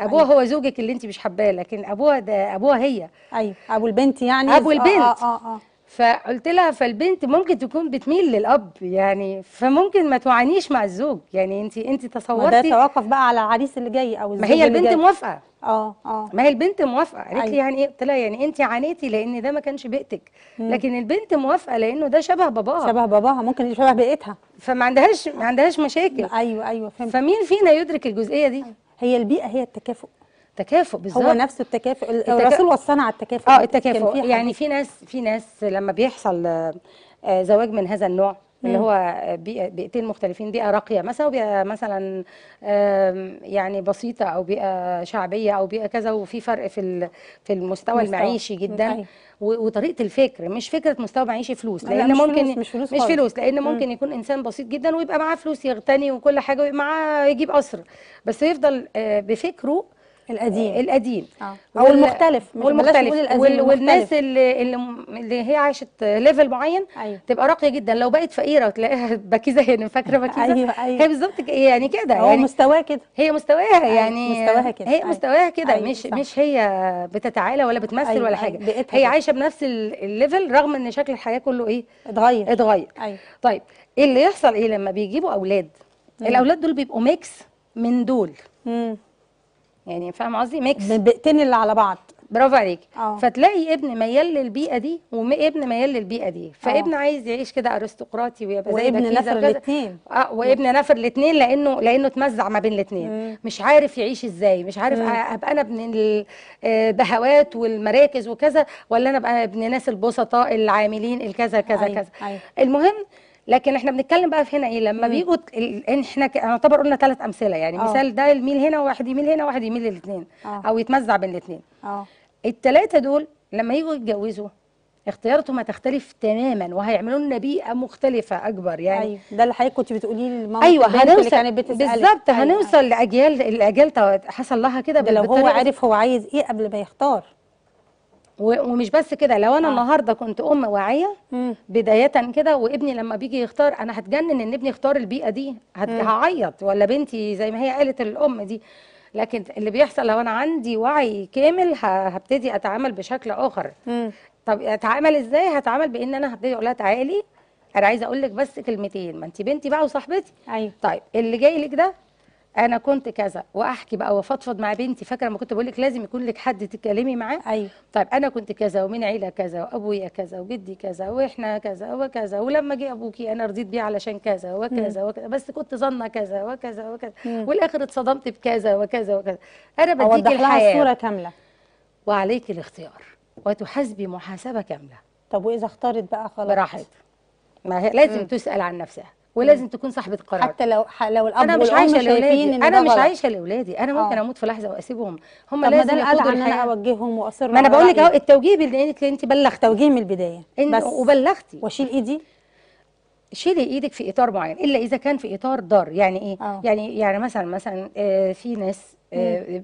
ابوها أيوة. هو زوجك اللي انت مش حباه لكن ابوها ده ابوها هي ايوه ابو البنت يعني ابو البنت آه آه آه. آه. فقلت لها فالبنت ممكن تكون بتميل للاب يعني فممكن ما تعانيش مع الزوج يعني انت انت تصورتي ده يتوقف بقى على العريس اللي جاي او الزوج ما هي البنت موافقه اه اه ما هي البنت موافقه قالت لي أيوة. يعني ايه قلت لها يعني انت عانيتي لان ده ما كانش بيئتك لكن البنت موافقه لانه ده شبه باباها شبه باباها ممكن شبه بيئتها فما عندهاش ما عندهاش مشاكل ايوه ايوه فهمت فمين فينا يدرك الجزئيه دي هي البيئه هي التكافؤ تكافؤ بالظبط هو نفس التكافؤ التكا... الرسول وصانا على التكافؤ اه التكافؤ في يعني في ناس في ناس لما بيحصل آه، زواج من هذا النوع مم. اللي هو بيئتين مختلفين بيئه راقيه مثلا وبيئه مثلا يعني بسيطه او بيئه شعبيه او بيئه كذا وفي فرق في في المستوى المعيشي جدا مم. وطريقه الفكر مش فكره مستوى معيشي فلوس لان مش ممكن فلوس مش فلوس, مش فلوس لان ممكن يكون انسان بسيط جدا ويبقى معاه فلوس يغتني وكل حاجه ويبقى معاه يجيب قصر بس يفضل آه، بفكره القديم آه. القديم آه. او المختلف والمختلف وال... والناس اللي اللي هي عايشه ليفل معين أيوه. تبقى راقيه جدا لو بقت فقيره وتلاقيها بكيزه هنا فاكره بكيزه أيوه أيوه. هي بالظبط يعني كده يعني هو مستواها كده هي مستواها أيوة، يعني مستواها كده هي أيوه. مستواها كده أيوه. مش صح. مش هي بتتعالى ولا بتمثل أيوه. ولا أيوة، حاجه أيوه. هي عايشه بنفس الليفل رغم ان شكل الحياه كله ايه اتغير اتغير أيوه. طيب ايه اللي يحصل ايه لما بيجيبوا اولاد الاولاد دول بيبقوا ميكس من دول مم. يعني فاهمه قصدي ميكس البيئتين اللي على بعض برافو عليك أوه. فتلاقي ابن ميال للبيئه دي وابن ميال للبيئه دي اه. فابن أوه. عايز يعيش كده ارستقراطي ويبقى زي وابن نفر الاثنين اه وابن نفر الاثنين لانه لانه اتمزع ما بين الاثنين مش عارف يعيش ازاي مش عارف ابقى انا ابن البهوات آه، والمراكز وكذا ولا انا ابقى ابن ناس البسطاء العاملين الكذا كذا أي. أيوة، كذا أي. أيوة. المهم لكن احنا بنتكلم بقى في هنا ايه لما بيجوا احنا اعتبر قلنا ثلاث امثله يعني أوه. مثال ده الميل هنا وواحد يميل هنا وواحد يميل الاثنين آه. او يتمزع بين الاثنين اه الثلاثه دول لما يجوا يتجوزوا اختياراتهم هتختلف تماما وهيعملوا لنا بيئه مختلفه اكبر يعني ايوه ده اللي حضرتك كنت بتقولي لماما أيوة،, أيوة،, ايوه هنوصل كانت بالظبط هنوصل أيوة. لاجيال الاجيال حصل لها كده لو هو عارف هو عايز ايه قبل ما يختار ومش بس كده لو انا آه. النهارده كنت ام واعيه بدايه كده وابني لما بيجي يختار انا هتجنن ان ابني يختار البيئه دي هعيط ولا بنتي زي ما هي قالت الام دي لكن اللي بيحصل لو انا عندي وعي كامل هبتدي اتعامل بشكل اخر مم. طب اتعامل ازاي هتعامل بان انا هبتدي اقول لها تعالي انا عايزه اقول لك بس كلمتين ما انت بنتي بقى وصاحبتي ايوه طيب اللي جاي لك ده انا كنت كذا واحكي بقى وافضفض مع بنتي فاكره لما كنت بقول لك لازم يكون لك حد تتكلمي معاه ايوه طيب انا كنت كذا ومن عيله كذا وابويا كذا وجدي كذا واحنا كذا وكذا ولما جه ابوكي انا رضيت بيه علشان كذا وكذا مم. وكذا بس كنت ظنه كذا وكذا وكذا والاخر اتصدمت بكذا وكذا وكذا انا بديكي الحياه الصوره كامله وعليك الاختيار وتحاسبي محاسبه كامله طب واذا اختارت بقى خلاص براحتك ما هي لازم مم. تسال عن نفسها ولازم تكون صاحبه قرار حتى لو لو الاب انا مش عايشه لاولادي انا مش عايشه لاولادي انا ممكن آه. اموت في لحظه واسيبهم هم لازم ياخدوا الحياه انا اوجههم واصر ما انا بقول لك اهو التوجيه بدايه انت بلغت توجيه من البدايه بس وبلغتي واشيل ايدي شيلي ايدك في اطار معين الا اذا كان في اطار ضار يعني ايه أوه. يعني يعني مثلا مثلا آه في ناس آه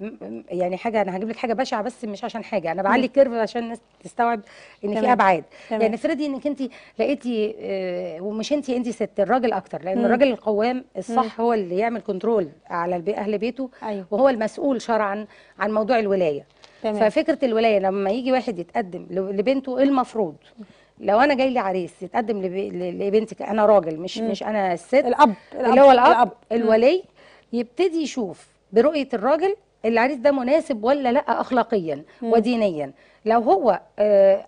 يعني حاجه انا هجيب لك حاجه بشعه بس مش عشان حاجه انا بعلي كيرف عشان الناس تستوعب ان في ابعاد يعني افرضي انك انت لقيتي آه ومش انت انت ست الراجل اكتر لان مم. الراجل القوام الصح مم. هو اللي يعمل كنترول على اهل بيته أيوه. وهو المسؤول شرعا عن موضوع الولايه تمام. ففكره الولايه لما يجي واحد يتقدم لبنته المفروض مم. لو انا جاي لي عريس يتقدم لبنتك انا راجل مش مم. مش انا الست الاب, الأب. اللي هو الاب, الأب. الولي يبتدي يشوف برؤيه الراجل العريس ده مناسب ولا لا اخلاقيا مم. ودينيا لو هو آه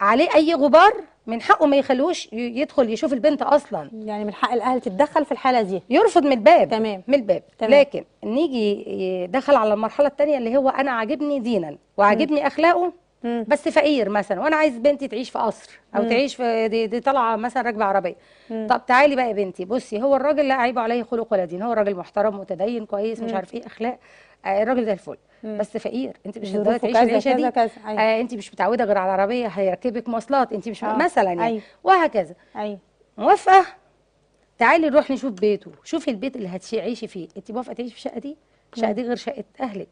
عليه اي غبار من حقه ما يخلوش يدخل يشوف البنت اصلا يعني من حق الاهل تتدخل في الحاله دي يرفض من الباب تمام من الباب تمام. لكن نيجي دخل على المرحله الثانيه اللي هو انا عاجبني دينا وعاجبني اخلاقه بس فقير مثلا وانا عايز بنتي تعيش في قصر او تعيش في دي, دي طالعه مثلا راكبه عربيه طب تعالي بقى يا بنتي بصي هو الراجل لا عيب عليه خلق ولا دين هو راجل محترم متدين كويس مش عارف ايه اخلاق آه الراجل ده الفل مم. بس فقير انت مش هتقدري تعيشي دي كذا. أيوة. آه انت مش متعوده غير على عربيه هيركبك مواصلات انت مش آه. مثلا يعني أي. أيوة. وهكذا أيوه. موافقه تعالي نروح نشوف بيته شوفي البيت اللي هتعيشي فيه انت موافقه تعيشي في الشقه دي الشقه دي غير شقه اهلك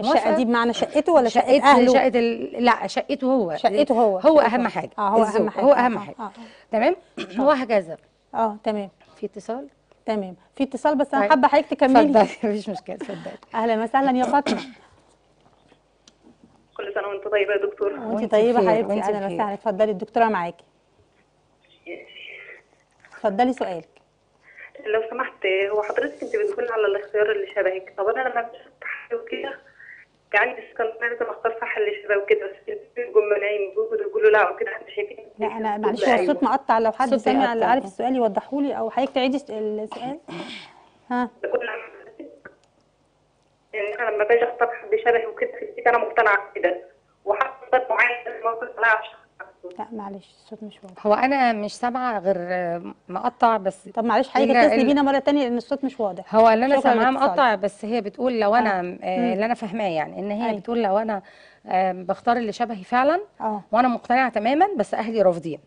الشقه دي بمعنى شقته ولا شقه اهله شقه ال... لا شقته هو شقته هو هو اهم حاجه اه هو اهم حاجه هو اهم حاجه آه، آه. تمام وهكذا اه تمام في اتصال تمام في اتصال بس انا طيب. حابه حضرتك تكملي اتفضلي مفيش مشكله اتفضلي اهلا وسهلا يا فاطمه كل سنه وانت طيبه يا دكتور وانت طيبه حبيبتي اهلا وسهلا اتفضلي الدكتوره معاكي اتفضلي سؤالك لو سمحت هو حضرتك انت بتقولي على الاختيار اللي شبهك طب انا لما بشوف حاجه وكده يعني كان لازم اختار صح اللي شبه وكده بس بيجوا مانعين بيجوا يقولوا لا وكده احنا شايفين لا انا معلش هو الصوت أيوة. مقطع لو حد سامع عارف السؤال يوضحه لي او حضرتك تعيدي السؤال ها يعني انا لما باجي اختار حد شبهي وكده انا مقتنعه كده وحتى معين ما اكون لا معلش الصوت مش واضح هو انا مش سامعه غير مقطع بس طب معلش حضرتك اتصلي بينا مره ثانيه لان الصوت مش واضح هو اللي انا سامعاه مقطع بس هي بتقول لو انا آه. آه، اللي انا فاهماه يعني ان هي أي. أيوة. بتقول لو انا آه بختار اللي شبهي فعلا آه. وانا مقتنعه تماما بس اهلي رافضين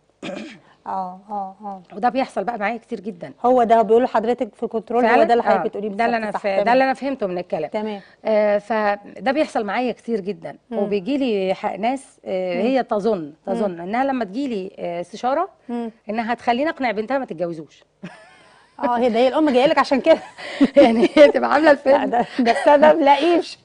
اه اه اه وده بيحصل بقى معايا كتير جدا هو ده بيقول لحضرتك في كنترول هو ده اللي حضرتك آه، بتقوليه ده اللي انا ده اللي انا فهمته من الكلام تمام آه فده بيحصل معايا كتير جدا وبيجي لي ناس آه هي تظن تظن مم. انها لما تجي لي آه، استشاره آه انها هتخليني اقنع بنتها ما تتجوزوش اه هي ده هي الام جايه لك عشان كده يعني هي تبقى عامله الفيلم ده, ده السبب لاقيش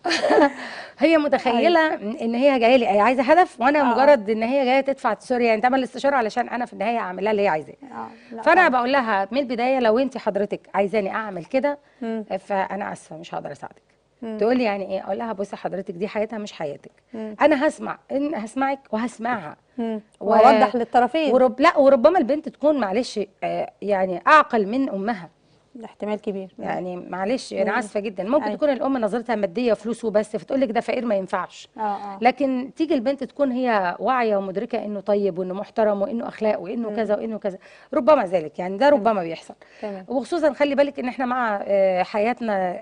هي متخيله أيوة. ان هي جايه لي عايزه هدف وانا آه. مجرد ان هي جايه تدفع سوري يعني تعمل الاستشاره علشان انا في النهايه اعمل لها اللي هي عايزاه آه. فانا آه. بقول لها من البدايه لو انت حضرتك عايزاني اعمل كده فانا اسفه مش هقدر اساعدك تقول لي يعني ايه اقول لها بصي حضرتك دي حياتها مش حياتك مم. انا هسمع ان هسمعك وهسمعها واوضح للطرفين ورب لا وربما البنت تكون معلش آه، يعني اعقل من امها احتمال كبير يعني معلش انا اسفه جدا ممكن أي. أيوة. تكون الام نظرتها ماديه وفلوس وبس فتقول لك ده فقير ما ينفعش أو آه، أو. آه. لكن تيجي البنت تكون هي واعيه ومدركه انه طيب وانه محترم وانه اخلاق وانه م. كذا وانه كذا ربما ذلك يعني ده ربما م. بيحصل تمام. وخصوصا خلي بالك ان احنا مع آه، حياتنا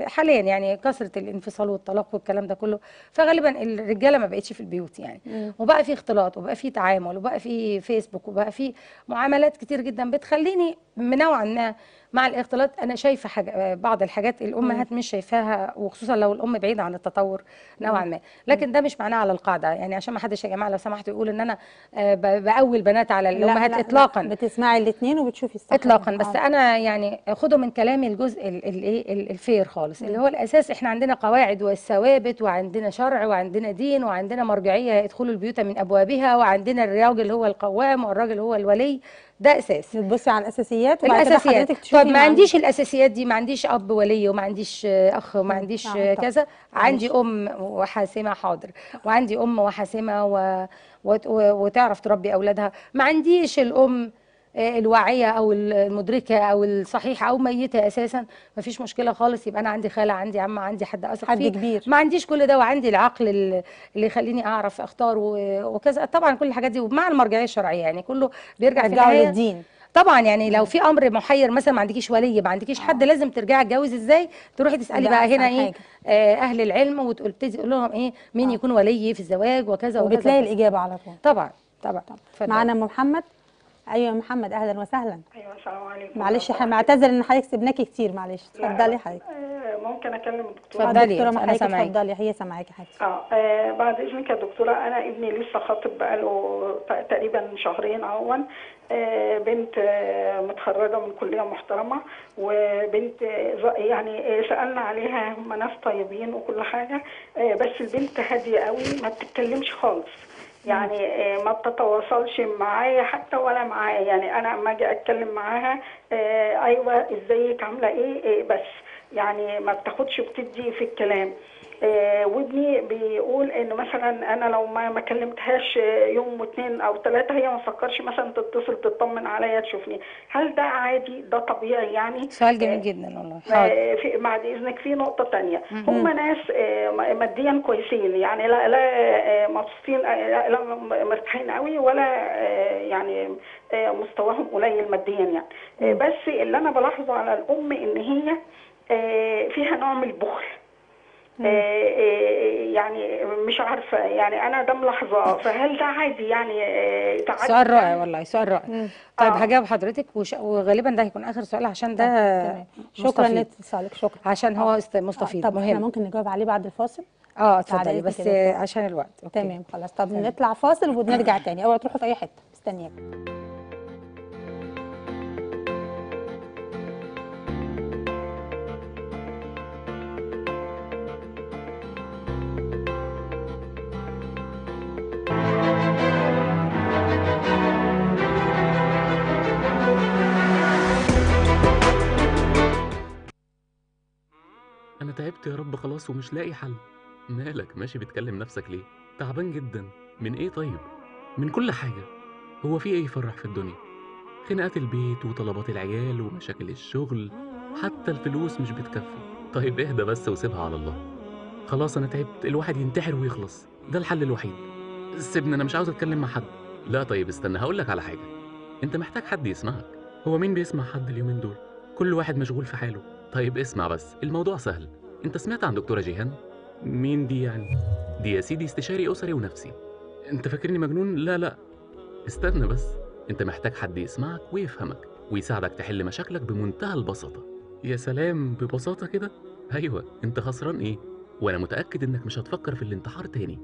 حاليا يعني كثره الانفصال والطلاق والكلام ده كله فغالبا الرجاله ما بقتش في البيوت يعني م. وبقى في اختلاط وبقى في تعامل وبقى في فيسبوك وبقى في معاملات كتير جدا بتخليني نوعا ما مع الاختلاط انا شايفه حاجة بعض الحاجات الامهات مش شايفاها وخصوصا لو الام بعيده عن التطور نوعا ما لكن ده مش معناه على القاعده يعني عشان ما حدش يا جماعه لو سمحتوا يقول ان انا آه، باول بنات على الامهات لا اطلاقا لا بتسمعي الاثنين وبتشوفي الصح اطلاقا بس آه. انا يعني خدوا من كلامي الجزء الايه الفير خالص اللي هو الاساس احنا عندنا قواعد والثوابت وعندنا شرع وعندنا دين وعندنا مرجعيه يدخلوا البيوت من ابوابها وعندنا الراجل هو القوام والراجل هو الولي ده اساس بتبصي على الاساسيات وبعد الاساسيات كده حضرتك تشوفي طب ما عنديش الاساسيات دي ما عنديش اب ولي وما عنديش اخ وما عنديش نعم كذا عندي ام وحاسمه حاضر وعندي ام وحاسمه و... وت... وتعرف تربي اولادها ما عنديش الام الواعيه او المدركه او الصحيحه او ميته اساسا ما فيش مشكله خالص يبقى انا عندي خاله عندي عمه عندي حد اثق حد فيه كبير ما عنديش كل ده وعندي العقل اللي يخليني اعرف اختار وكذا طبعا كل الحاجات دي ومع المرجعيه الشرعيه يعني كله بيرجع في للدين طبعا يعني لو في امر محير مثلا ما عندكيش ولي ما عندكيش حد آه. لازم ترجعي اتجوز ازاي تروحي تسالي بقى هنا ايه آه، اهل العلم وتبتدي تقول لهم ايه مين آه. يكون ولي في الزواج وكذا وكذا وبتلاقي الاجابه على طول طبعا طبعا, طبعاً. معانا ام محمد ايوه يا محمد اهلا وسهلا ايوه السلام عليكم معلش معتذر ان حضرتك سبناكي كتير معلش اتفضلي حضرتك آه، ممكن اكلم الدكتوره اتفضلي دكتوره معاكي اتفضلي هي سامعاكي حضرتك آه،, اه بعد اذنك يا دكتوره انا ابني لسه خاطب بقاله تقريبا شهرين اهو آه، بنت متخرجة من كلية محترمة وبنت يعني سألنا عليها هم ناس طيبين وكل حاجة بس البنت هادية قوي ما بتتكلمش خالص يعني آه، ما بتتواصلش معايا حتى ولا معايا يعني انا اما اجي اتكلم معاها آه، ايوه ازيك عامله إيه, ايه بس يعني ما بتاخدش بتدي في الكلام آه، ودي بيقول ان مثلا انا لو ما ما كلمتهاش آه، يوم واثنين او ثلاثه هي ما تفكرش مثلا تتصل تطمن عليا تشوفني هل ده عادي ده طبيعي يعني سؤال جميل آه، جدا والله في بعد اذنك في نقطه ثانيه هم ناس ماديا كويسين يعني لا لا مبسوطين لا مرتاحين قوي ولا يعني مستواهم قليل ماديا يعني بس اللي انا بلاحظه على الام ان هي فيها نوع من البخل آه، آه، يعني مش عارفه يعني انا ده ملاحظه فهل ده عادي يعني آه، تعدي سؤال رائع يعني؟ والله سؤال رائع طيب آه. هجاوب حضرتك وش... وغالبا ده هيكون اخر سؤال عشان ده شكرا لاتصالك شكرا عشان هو آه. مستفيد آه. طب مهم. احنا ممكن نجاوب عليه بعد الفاصل اه اتفضلي بس عشان الوقت أوكي. تمام خلاص طب تمام. نطلع فاصل ونرجع تاني اوعى تروحوا في اي حته مستنياك أنا تعبت يا رب خلاص ومش لاقي حل مالك ماشي بتكلم نفسك ليه؟ تعبان جدا من إيه طيب؟ من كل حاجة هو في إيه يفرح في الدنيا؟ خناقات البيت وطلبات العيال ومشاكل الشغل حتى الفلوس مش بتكفي طيب اهدى بس وسيبها على الله خلاص أنا تعبت الواحد ينتحر ويخلص ده الحل الوحيد سيبني أنا مش عاوز أتكلم مع حد لا طيب استنى هقولك على حاجة أنت محتاج حد يسمعك هو مين بيسمع حد اليومين دول؟ كل واحد مشغول في حاله طيب اسمع بس الموضوع سهل انت سمعت عن دكتوره جيهان مين دي يعني دي يا سيدي استشاري اسري ونفسي انت فاكرني مجنون لا لا استنى بس انت محتاج حد يسمعك ويفهمك ويساعدك تحل مشاكلك بمنتهى البساطه يا سلام ببساطه كده ايوه انت خسران ايه وانا متاكد انك مش هتفكر في الانتحار تاني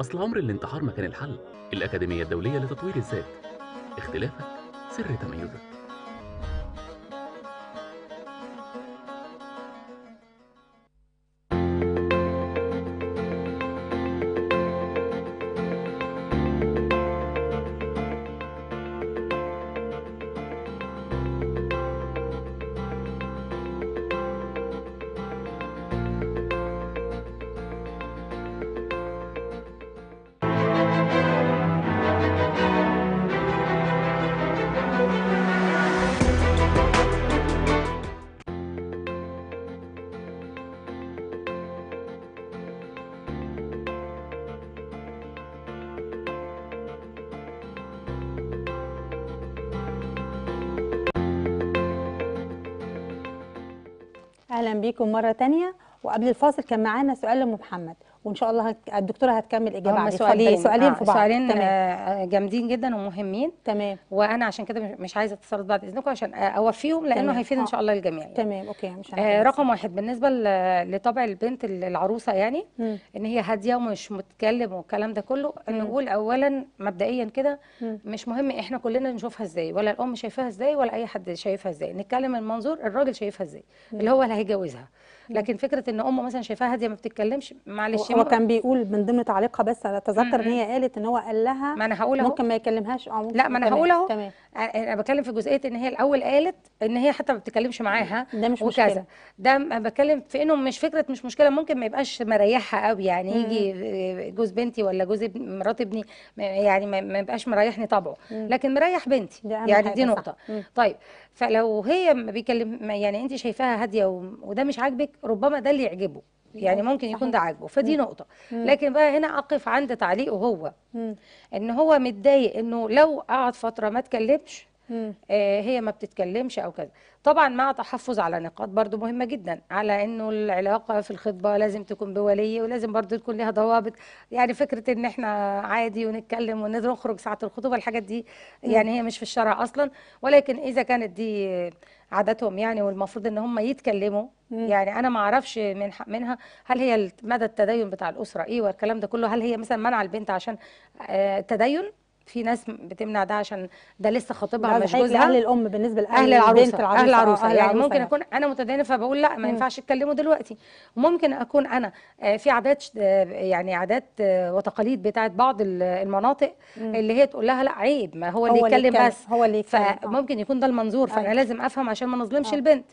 اصل عمر الانتحار ما كان الحل الاكاديميه الدوليه لتطوير الذات اختلافك سر تميزك اهلا بيكم مره تانية وقبل الفاصل كان معانا سؤال لام محمد وان شاء الله الدكتوره هتكمل اجابه عليه سؤالين سؤالين في بعض سؤالين آه، جامدين جدا ومهمين تمام وانا عشان كده مش عايزه اتصرف بعد اذنكم عشان اوفيهم لانه هيفيد ان شاء الله الجميع يعني. تمام اوكي مش آه رقم واحد بالنسبه لطبع البنت العروسه يعني م. ان هي هاديه ومش متكلم والكلام ده كله نقول اولا مبدئيا كده مش مهم احنا كلنا نشوفها ازاي ولا الام شايفاها ازاي ولا اي حد شايفها ازاي نتكلم من منظور الراجل شايفها ازاي اللي هو اللي هيجوزها لكن فكره ان امه مثلا شايفاها هاديه ما بتتكلمش معلش هو كان بيقول من ضمن تعليقها بس اتذكر ان هي قالت ان هو قال لها ما انا هقول ممكن ما يكلمهاش اه لا ما انا هقول اهو انا بتكلم في جزئيه ان هي الاول قالت ان هي حتى ما بتتكلمش معاها ده مش وكذا. مشكله ده بتكلم في انه مش فكره مش مشكله ممكن ما يبقاش مريحها قوي يعني مم. يجي جوز بنتي ولا جوز مرات ابني يعني ما يبقاش مريحني طبعه مم. لكن مريح بنتي يعني دي نقطه طيب فلو هي ما بيكلم يعني انت شايفاها هاديه وده مش عاجبك ربما ده اللي يعجبه يعني ممكن يكون ده عاجبه فدي نقطه لكن بقى هنا اقف عند تعليقه هو ان هو متضايق انه لو قعد فتره ما اتكلمش آه، هي ما بتتكلمش او كذا طبعا مع تحفظ على نقاط برضو مهمه جدا على انه العلاقه في الخطبه لازم تكون بولي ولازم برضو تكون لها ضوابط يعني فكره ان احنا عادي ونتكلم ونخرج ساعه الخطوبه الحاجات دي يعني هي مش في الشرع اصلا ولكن اذا كانت دي عاداتهم يعني والمفروض ان هم يتكلموا مم. يعني انا ما اعرفش من منها هل هي مدى التدين بتاع الاسره ايه والكلام ده كله هل هي مثلا منع البنت عشان التدين آه، في ناس بتمنع ده عشان ده لسه خطيبها مش جوزها اهل الام بالنسبه لاهل العروسه بنت العروسه اهل العروسه آه، يعني, يعني ممكن اكون انا متدينه فبقول لا ما ينفعش تكلمه دلوقتي ممكن اكون انا آه، في عادات آه، يعني عادات وتقاليد بتاعت بعض المناطق مم. اللي هي تقول لها لا عيب ما هو, هو اللي يتكلم بس هو اللي يتكلم فممكن يكون ده المنظور فانا لازم افهم عشان ما نظلمش البنت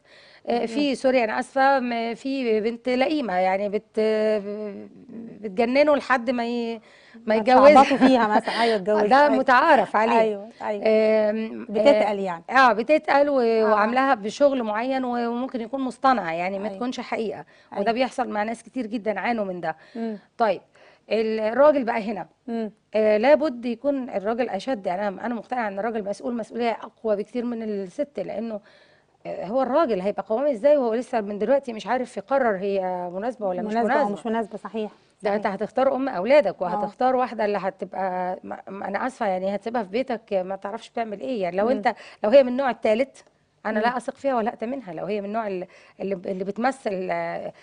آه، في سوري انا اسفه في بنت لئيمه يعني بت بتجننه لحد ما ي... ما يتجوزها فيها مثلا ايوه اتجوزها ده أيوة. متعارف عليه ايوه ايوه بتتقل آه، يعني اه بتتقل و... آه. وعاملاها بشغل معين وممكن يكون مصطنع يعني ما أيوة. تكونش حقيقه أيوة. وده بيحصل مع ناس كتير جدا عانوا من ده م. طيب الراجل بقى هنا آه لابد يكون الراجل اشد يعني انا مقتنعه ان الراجل مسؤول مسؤوليه اقوى بكتير من الست لانه آه، هو الراجل هيبقى قوام ازاي وهو لسه من دلوقتي مش عارف يقرر هي مناسبه ولا مناسبة مش مناسبه مناسبه مش مناسبه صحيح ده انت هتختار ام اولادك آه. وهتختار واحده اللي هتبقى انا اسفه يعني هتسيبها في بيتك ما تعرفش بتعمل ايه يعني لو م. انت لو هي من النوع الثالث انا م. لا اثق فيها ولا اتمنها منها لو هي من النوع اللي, اللي بتمثل آه،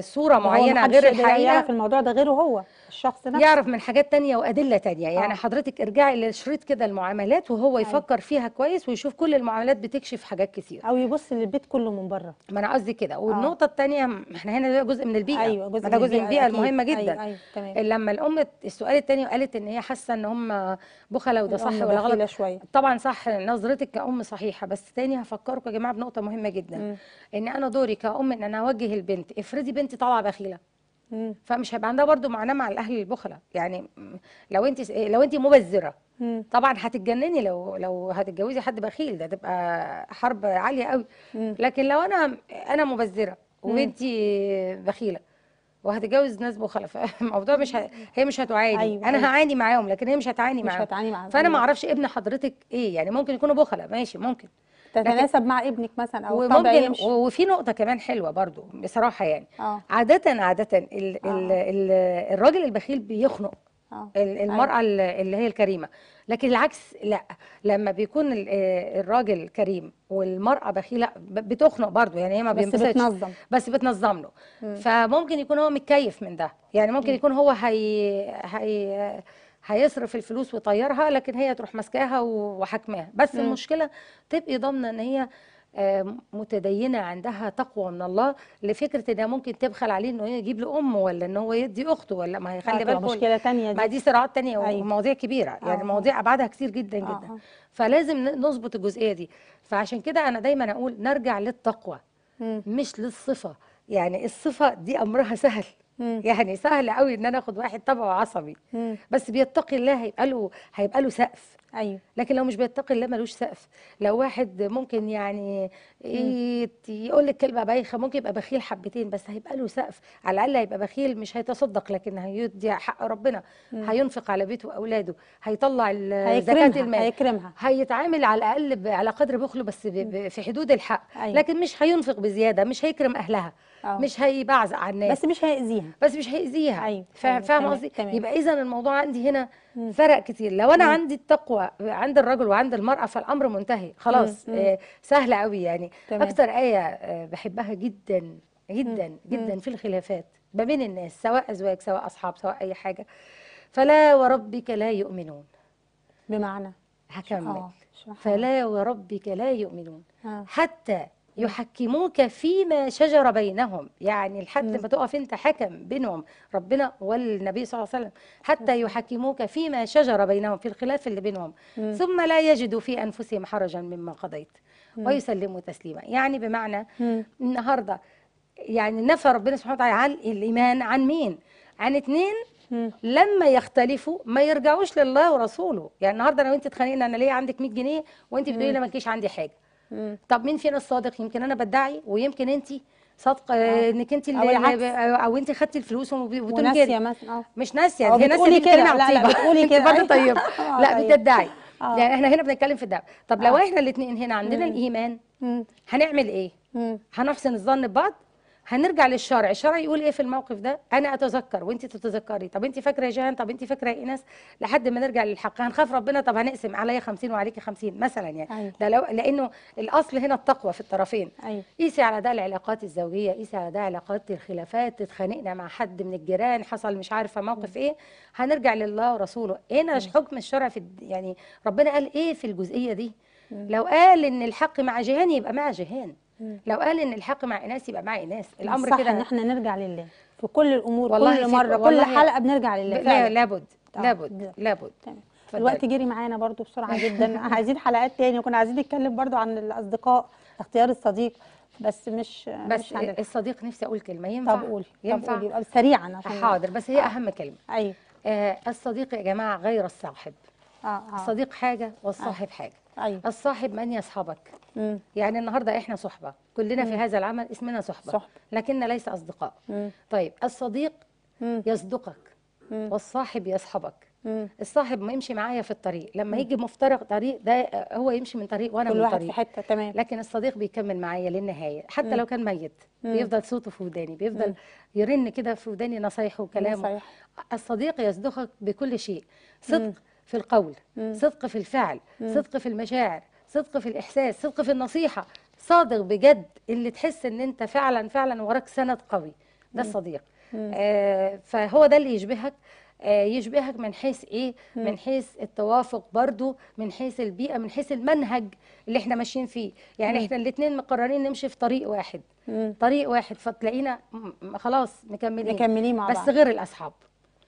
صوره معينه غير الحقيقه يعرف الموضوع ده غيره هو الشخص نفسه يعرف من حاجات تانية وادله تانية آه. يعني حضرتك ارجعي لشريط كده المعاملات وهو أيوة. يفكر فيها كويس ويشوف كل المعاملات بتكشف حاجات كثيره او يبص للبيت كله من بره ما انا قصدي كده آه. والنقطه الثانيه احنا هنا ده جزء من البيئه ايوه جزء ده جزء من البيئه المهمه أيوة، جدا أيوة. أيوة. تمام. لما الام السؤال الثاني وقالت ان هي حاسه ان هم بخله وده صح ولا غلط شوية. طبعا صح نظرتك كأم صحيحه بس تاني هفكركم يا جماعه بنقطه مهمه جدا م. ان انا دوري كأم ان انا اوجه البنت افرضي دي بنتي طالعه بخيله فمش هيبقى عندها برضو معاناه مع الاهل البخله يعني لو انت لو انت مبذره طبعا هتتجنني لو لو هتتجوزي حد بخيل ده تبقى حرب عاليه قوي لكن لو انا انا مبذره وبنتي بخيله وهتتجوز ناس بخلة فالموضوع مش هي مش هتعاني أيوة انا أيوة. هعاني معاهم لكن هي مش هتعاني معاهم مش هتعاني معاهم فانا ما أيوة. اعرفش ابن حضرتك ايه يعني ممكن يكونوا بخلة ماشي ممكن تتناسب مع ابنك مثلا او وممكن وفي نقطه كمان حلوه برضو بصراحه يعني آه. عاده عاده الـ آه. الـ الـ الراجل البخيل بيخنق أوه. آه. أيوة. المراه أيوة. اللي هي الكريمه لكن العكس لا لما بيكون آه الراجل كريم والمراه بخيله بتخنق برضه يعني هي ما بينبسطش بس بتنظم بس بتنظم له مم. فممكن يكون هو متكيف من ده يعني ممكن يكون هو هي هي هيصرف الفلوس ويطيرها لكن هي تروح ماسكاها وحاكماها بس مم. المشكله تبقي ضامنه ان هي آه، متدينه عندها تقوى من الله لفكره انها ممكن تبخل عليه انه يجيب له امه ولا ان هو يدي اخته ولا ما هيخلي آه، بالك مشكله ثانيه ما دي صراعات ثانيه أيوة. ومواضيع كبيره آه. يعني مواضيع ابعادها كتير جدا آه. جدا فلازم نظبط الجزئيه دي فعشان كده انا دايما اقول نرجع للتقوى مش للصفه يعني الصفه دي امرها سهل مم. يعني سهل قوي ان انا اخد واحد طبعه عصبي مم. بس بيتقي الله هيبقى له هيبقى له سقف ايوه لكن لو مش بيتقي الله ملوش سقف لو واحد ممكن يعني إيه، يقول لك كلمه بايخه ممكن يبقى بخيل حبتين بس هيبقى له سقف على الاقل هيبقى بخيل مش هيتصدق لكن هيدي حق ربنا مم. هينفق على بيته واولاده هيطلع زكاه المال هيكرمها هيتعامل على الاقل على قدر بخله بس في حدود الحق أيوة. لكن مش هينفق بزياده مش هيكرم اهلها أوه. مش هيبعزق على الناس بس مش هيأذيها بس مش هيأذيها أيوة. أيوة، فاهم قصدي يبقى اذا الموضوع عندي هنا مم. فرق كتير لو انا مم. عندي التقوى عند الرجل وعند المراه فالامر منتهي خلاص مم. آه سهل قوي يعني تمام. اكتر ايه آه، بحبها جدا جدا مم. جدا في الخلافات ما بين الناس سواء ازواج سواء اصحاب سواء اي حاجه فلا وربك لا يؤمنون بمعنى هكمل آه، آه. فلا وربك لا يؤمنون ها. حتى يحكموك فيما شجر بينهم يعني لحد ما تقف انت حكم بينهم ربنا والنبي صلى الله عليه وسلم حتى يحكموك فيما شجر بينهم في الخلاف اللي بينهم م. ثم لا يجدوا في انفسهم حرجا مما قضيت ويسلموا تسليما يعني بمعنى النهارده يعني نفى ربنا سبحانه وتعالى عن الايمان عن مين عن اتنين لما يختلفوا ما يرجعوش لله ورسوله يعني النهارده انا وانت اتخانقنا انا ليه عندك 100 جنيه وانت بتقولي لي ما كيش عندي حاجه طب مين فينا الصادق يمكن انا بدعي ويمكن انت صادقه آه. انك انت اللي او, أو انت خدتي الفلوس وبتقولي كده مثلا آه. مش ناسيه هي ناسيه كده لا لا بتقولي كده برضه طيب آه، لا طيب. بتدعي آه. يعني احنا هنا بنتكلم في الدعوه طب لو آه. احنا الاثنين هنا عندنا مم. الايمان مم. هنعمل ايه مم. هنحسن الظن ببعض هنرجع للشرع الشرع يقول ايه في الموقف ده انا اتذكر وانت تتذكري طب انت فاكره يا جهان طب انت فاكره يا ايناس لحد ما نرجع للحق هنخاف ربنا طب هنقسم عليا 50 وعليكي 50 مثلا يعني أيوة. ده لو لانه الاصل هنا التقوى في الطرفين أيوة. قيسي على ده العلاقات الزوجيه قيسي على ده علاقات الخلافات اتخانقنا مع حد من الجيران حصل مش عارفه موقف ايه هنرجع لله ورسوله هنا أيوه. حكم الشرع في يعني ربنا قال ايه في الجزئيه دي لو قال ان الحق مع جهان يبقى مع جهان لو قال ان الحق مع اناس يبقى مع اناس الامر كده صح ان احنا نرجع لله في كل الامور والله كل مره والله كل حلقه بنرجع لله لا لابد لابد لابد الوقت جري معانا برضو بسرعه جدا عايزين حلقات تاني وكنا عايزين نتكلم برضو عن الاصدقاء اختيار الصديق بس مش بس مش الصديق نفسي اقول كلمه ينفع طب قولي ينفع طب قولي سريعا عشان حاضر بس هي آه. اهم كلمه ايوه آه الصديق يا جماعه غير الصاحب اه, آه. الصديق حاجه والصاحب آه. حاجه أيوة. الصاحب من يصحبك مم. يعني النهارده احنا صحبه كلنا مم. في هذا العمل اسمنا صحبه صحب. لكن ليس اصدقاء مم. طيب الصديق مم. يصدقك مم. والصاحب يصحبك مم. الصاحب ما يمشي معايا في الطريق لما مم. يجي مفترق طريق ده هو يمشي من طريق وانا من طريق في حته تمام لكن الصديق بيكمل معايا للنهايه حتى مم. لو كان ميت مم. بيفضل صوته في وداني بيفضل مم. يرن كده في وداني نصايحه وكلامه الصديق يصدقك بكل شيء صدق مم. في القول مم. صدق في الفعل مم. صدق في المشاعر صدق في الإحساس صدق في النصيحة صادق بجد اللي تحس ان انت فعلا فعلا وراك سند قوي ده الصديق آه فهو ده اللي يشبهك آه يشبهك من حيث ايه مم. من حيث التوافق برضو من حيث البيئه من حيث المنهج اللي احنا ماشيين فيه يعني مم. احنا الاثنين مقررين نمشي في طريق واحد مم. طريق واحد فتلاقينا خلاص مكملين مكملين مع بعض بس غير الاصحاب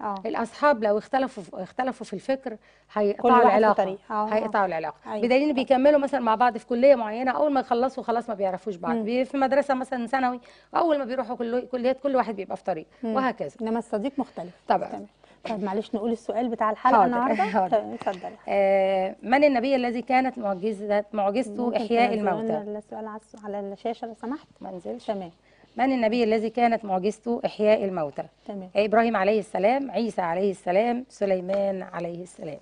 أوه. الاصحاب لو اختلفوا اختلفوا في الفكر هيقطعوا العلاقه آه. هيقطعوا العلاقه أيوة. بدليل بيكملوا مثلا مع بعض في كليه معينه اول ما يخلصوا خلاص ما بيعرفوش بعض مم. في مدرسه مثلا ثانوي اول ما بيروحوا كليات كل واحد بيبقى في طريق مم. وهكذا انما الصديق مختلف طبعا تمام. طب معلش نقول السؤال بتاع الحلقه حاضر. النهارده طيب، اتفضل آه من النبي الذي كانت معجزه معجزته احياء الموتى السؤال على الشاشه لو سمحت ما نزلش تمام من النبي الذي كانت معجزته إحياء الموتى تمام. إبراهيم عليه السلام عيسى عليه السلام سليمان عليه السلام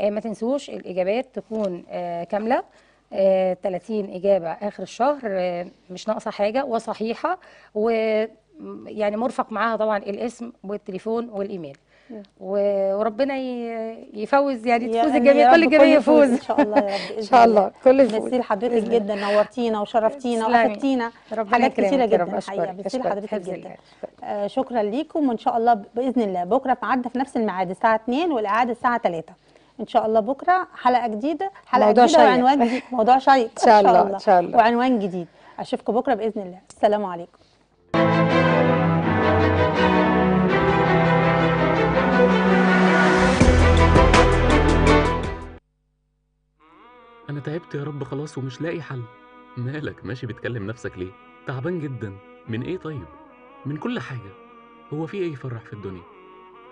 آه، ما تنسوش الإجابات تكون آه، كاملة 30 آه، إجابة آخر الشهر مش ناقصة حاجة وصحيحة ويعني يعني مرفق معاها طبعا الاسم والتليفون والإيميل وربنا يفوز يعني تفوز الجميع كل الجميع يفوز ان شاء الله يا رب ان شاء الله كل يفوز ميرسي لحضرتك جدا نورتينا وشرفتينا وحبتينا حاجات كتيره جدا حقيقه ميرسي لحضرتك جدا آه، شكرا ليكم وان شاء الله باذن الله بكره في ميعادنا في نفس الميعاد الساعه 2 والاعاده الساعه 3 ان شاء الله بكره حلقه جديده حلقه موضوع جديده وعنوان جديد موضوع شيق ان شاء الله ان شاء الله وعنوان جديد اشوفكم بكره باذن الله السلام عليكم أنا تعبت يا رب خلاص ومش لاقي حل مالك ماشي بتكلم نفسك ليه؟ تعبان جدا من إيه طيب؟ من كل حاجة هو في إيه يفرح في الدنيا؟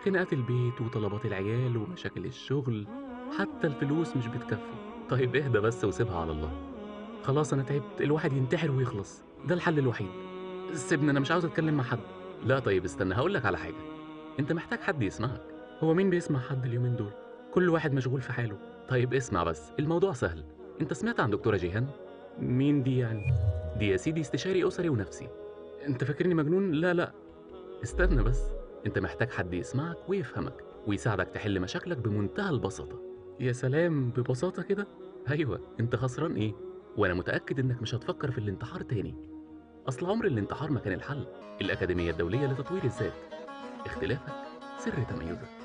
خناقات البيت وطلبات العيال ومشاكل الشغل حتى الفلوس مش بتكفي طيب اهدى بس وسيبها على الله خلاص أنا تعبت الواحد ينتحر ويخلص ده الحل الوحيد سيبني أنا مش عاوز أتكلم مع حد لا طيب استنى هقول لك على حاجة أنت محتاج حد يسمعك هو مين بيسمع حد اليومين دول؟ كل واحد مشغول في حاله طيب اسمع بس الموضوع سهل انت سمعت عن دكتوره جيهان مين دي يعني دي يا سيدي استشاري اسري ونفسي انت فاكرني مجنون لا لا استنى بس انت محتاج حد يسمعك ويفهمك ويساعدك تحل مشاكلك بمنتهى البساطه يا سلام ببساطه كده ايوه انت خسران ايه وانا متاكد انك مش هتفكر في الانتحار تاني اصل عمر الانتحار ما كان الحل الاكاديميه الدوليه لتطوير الذات اختلافك سر تميزك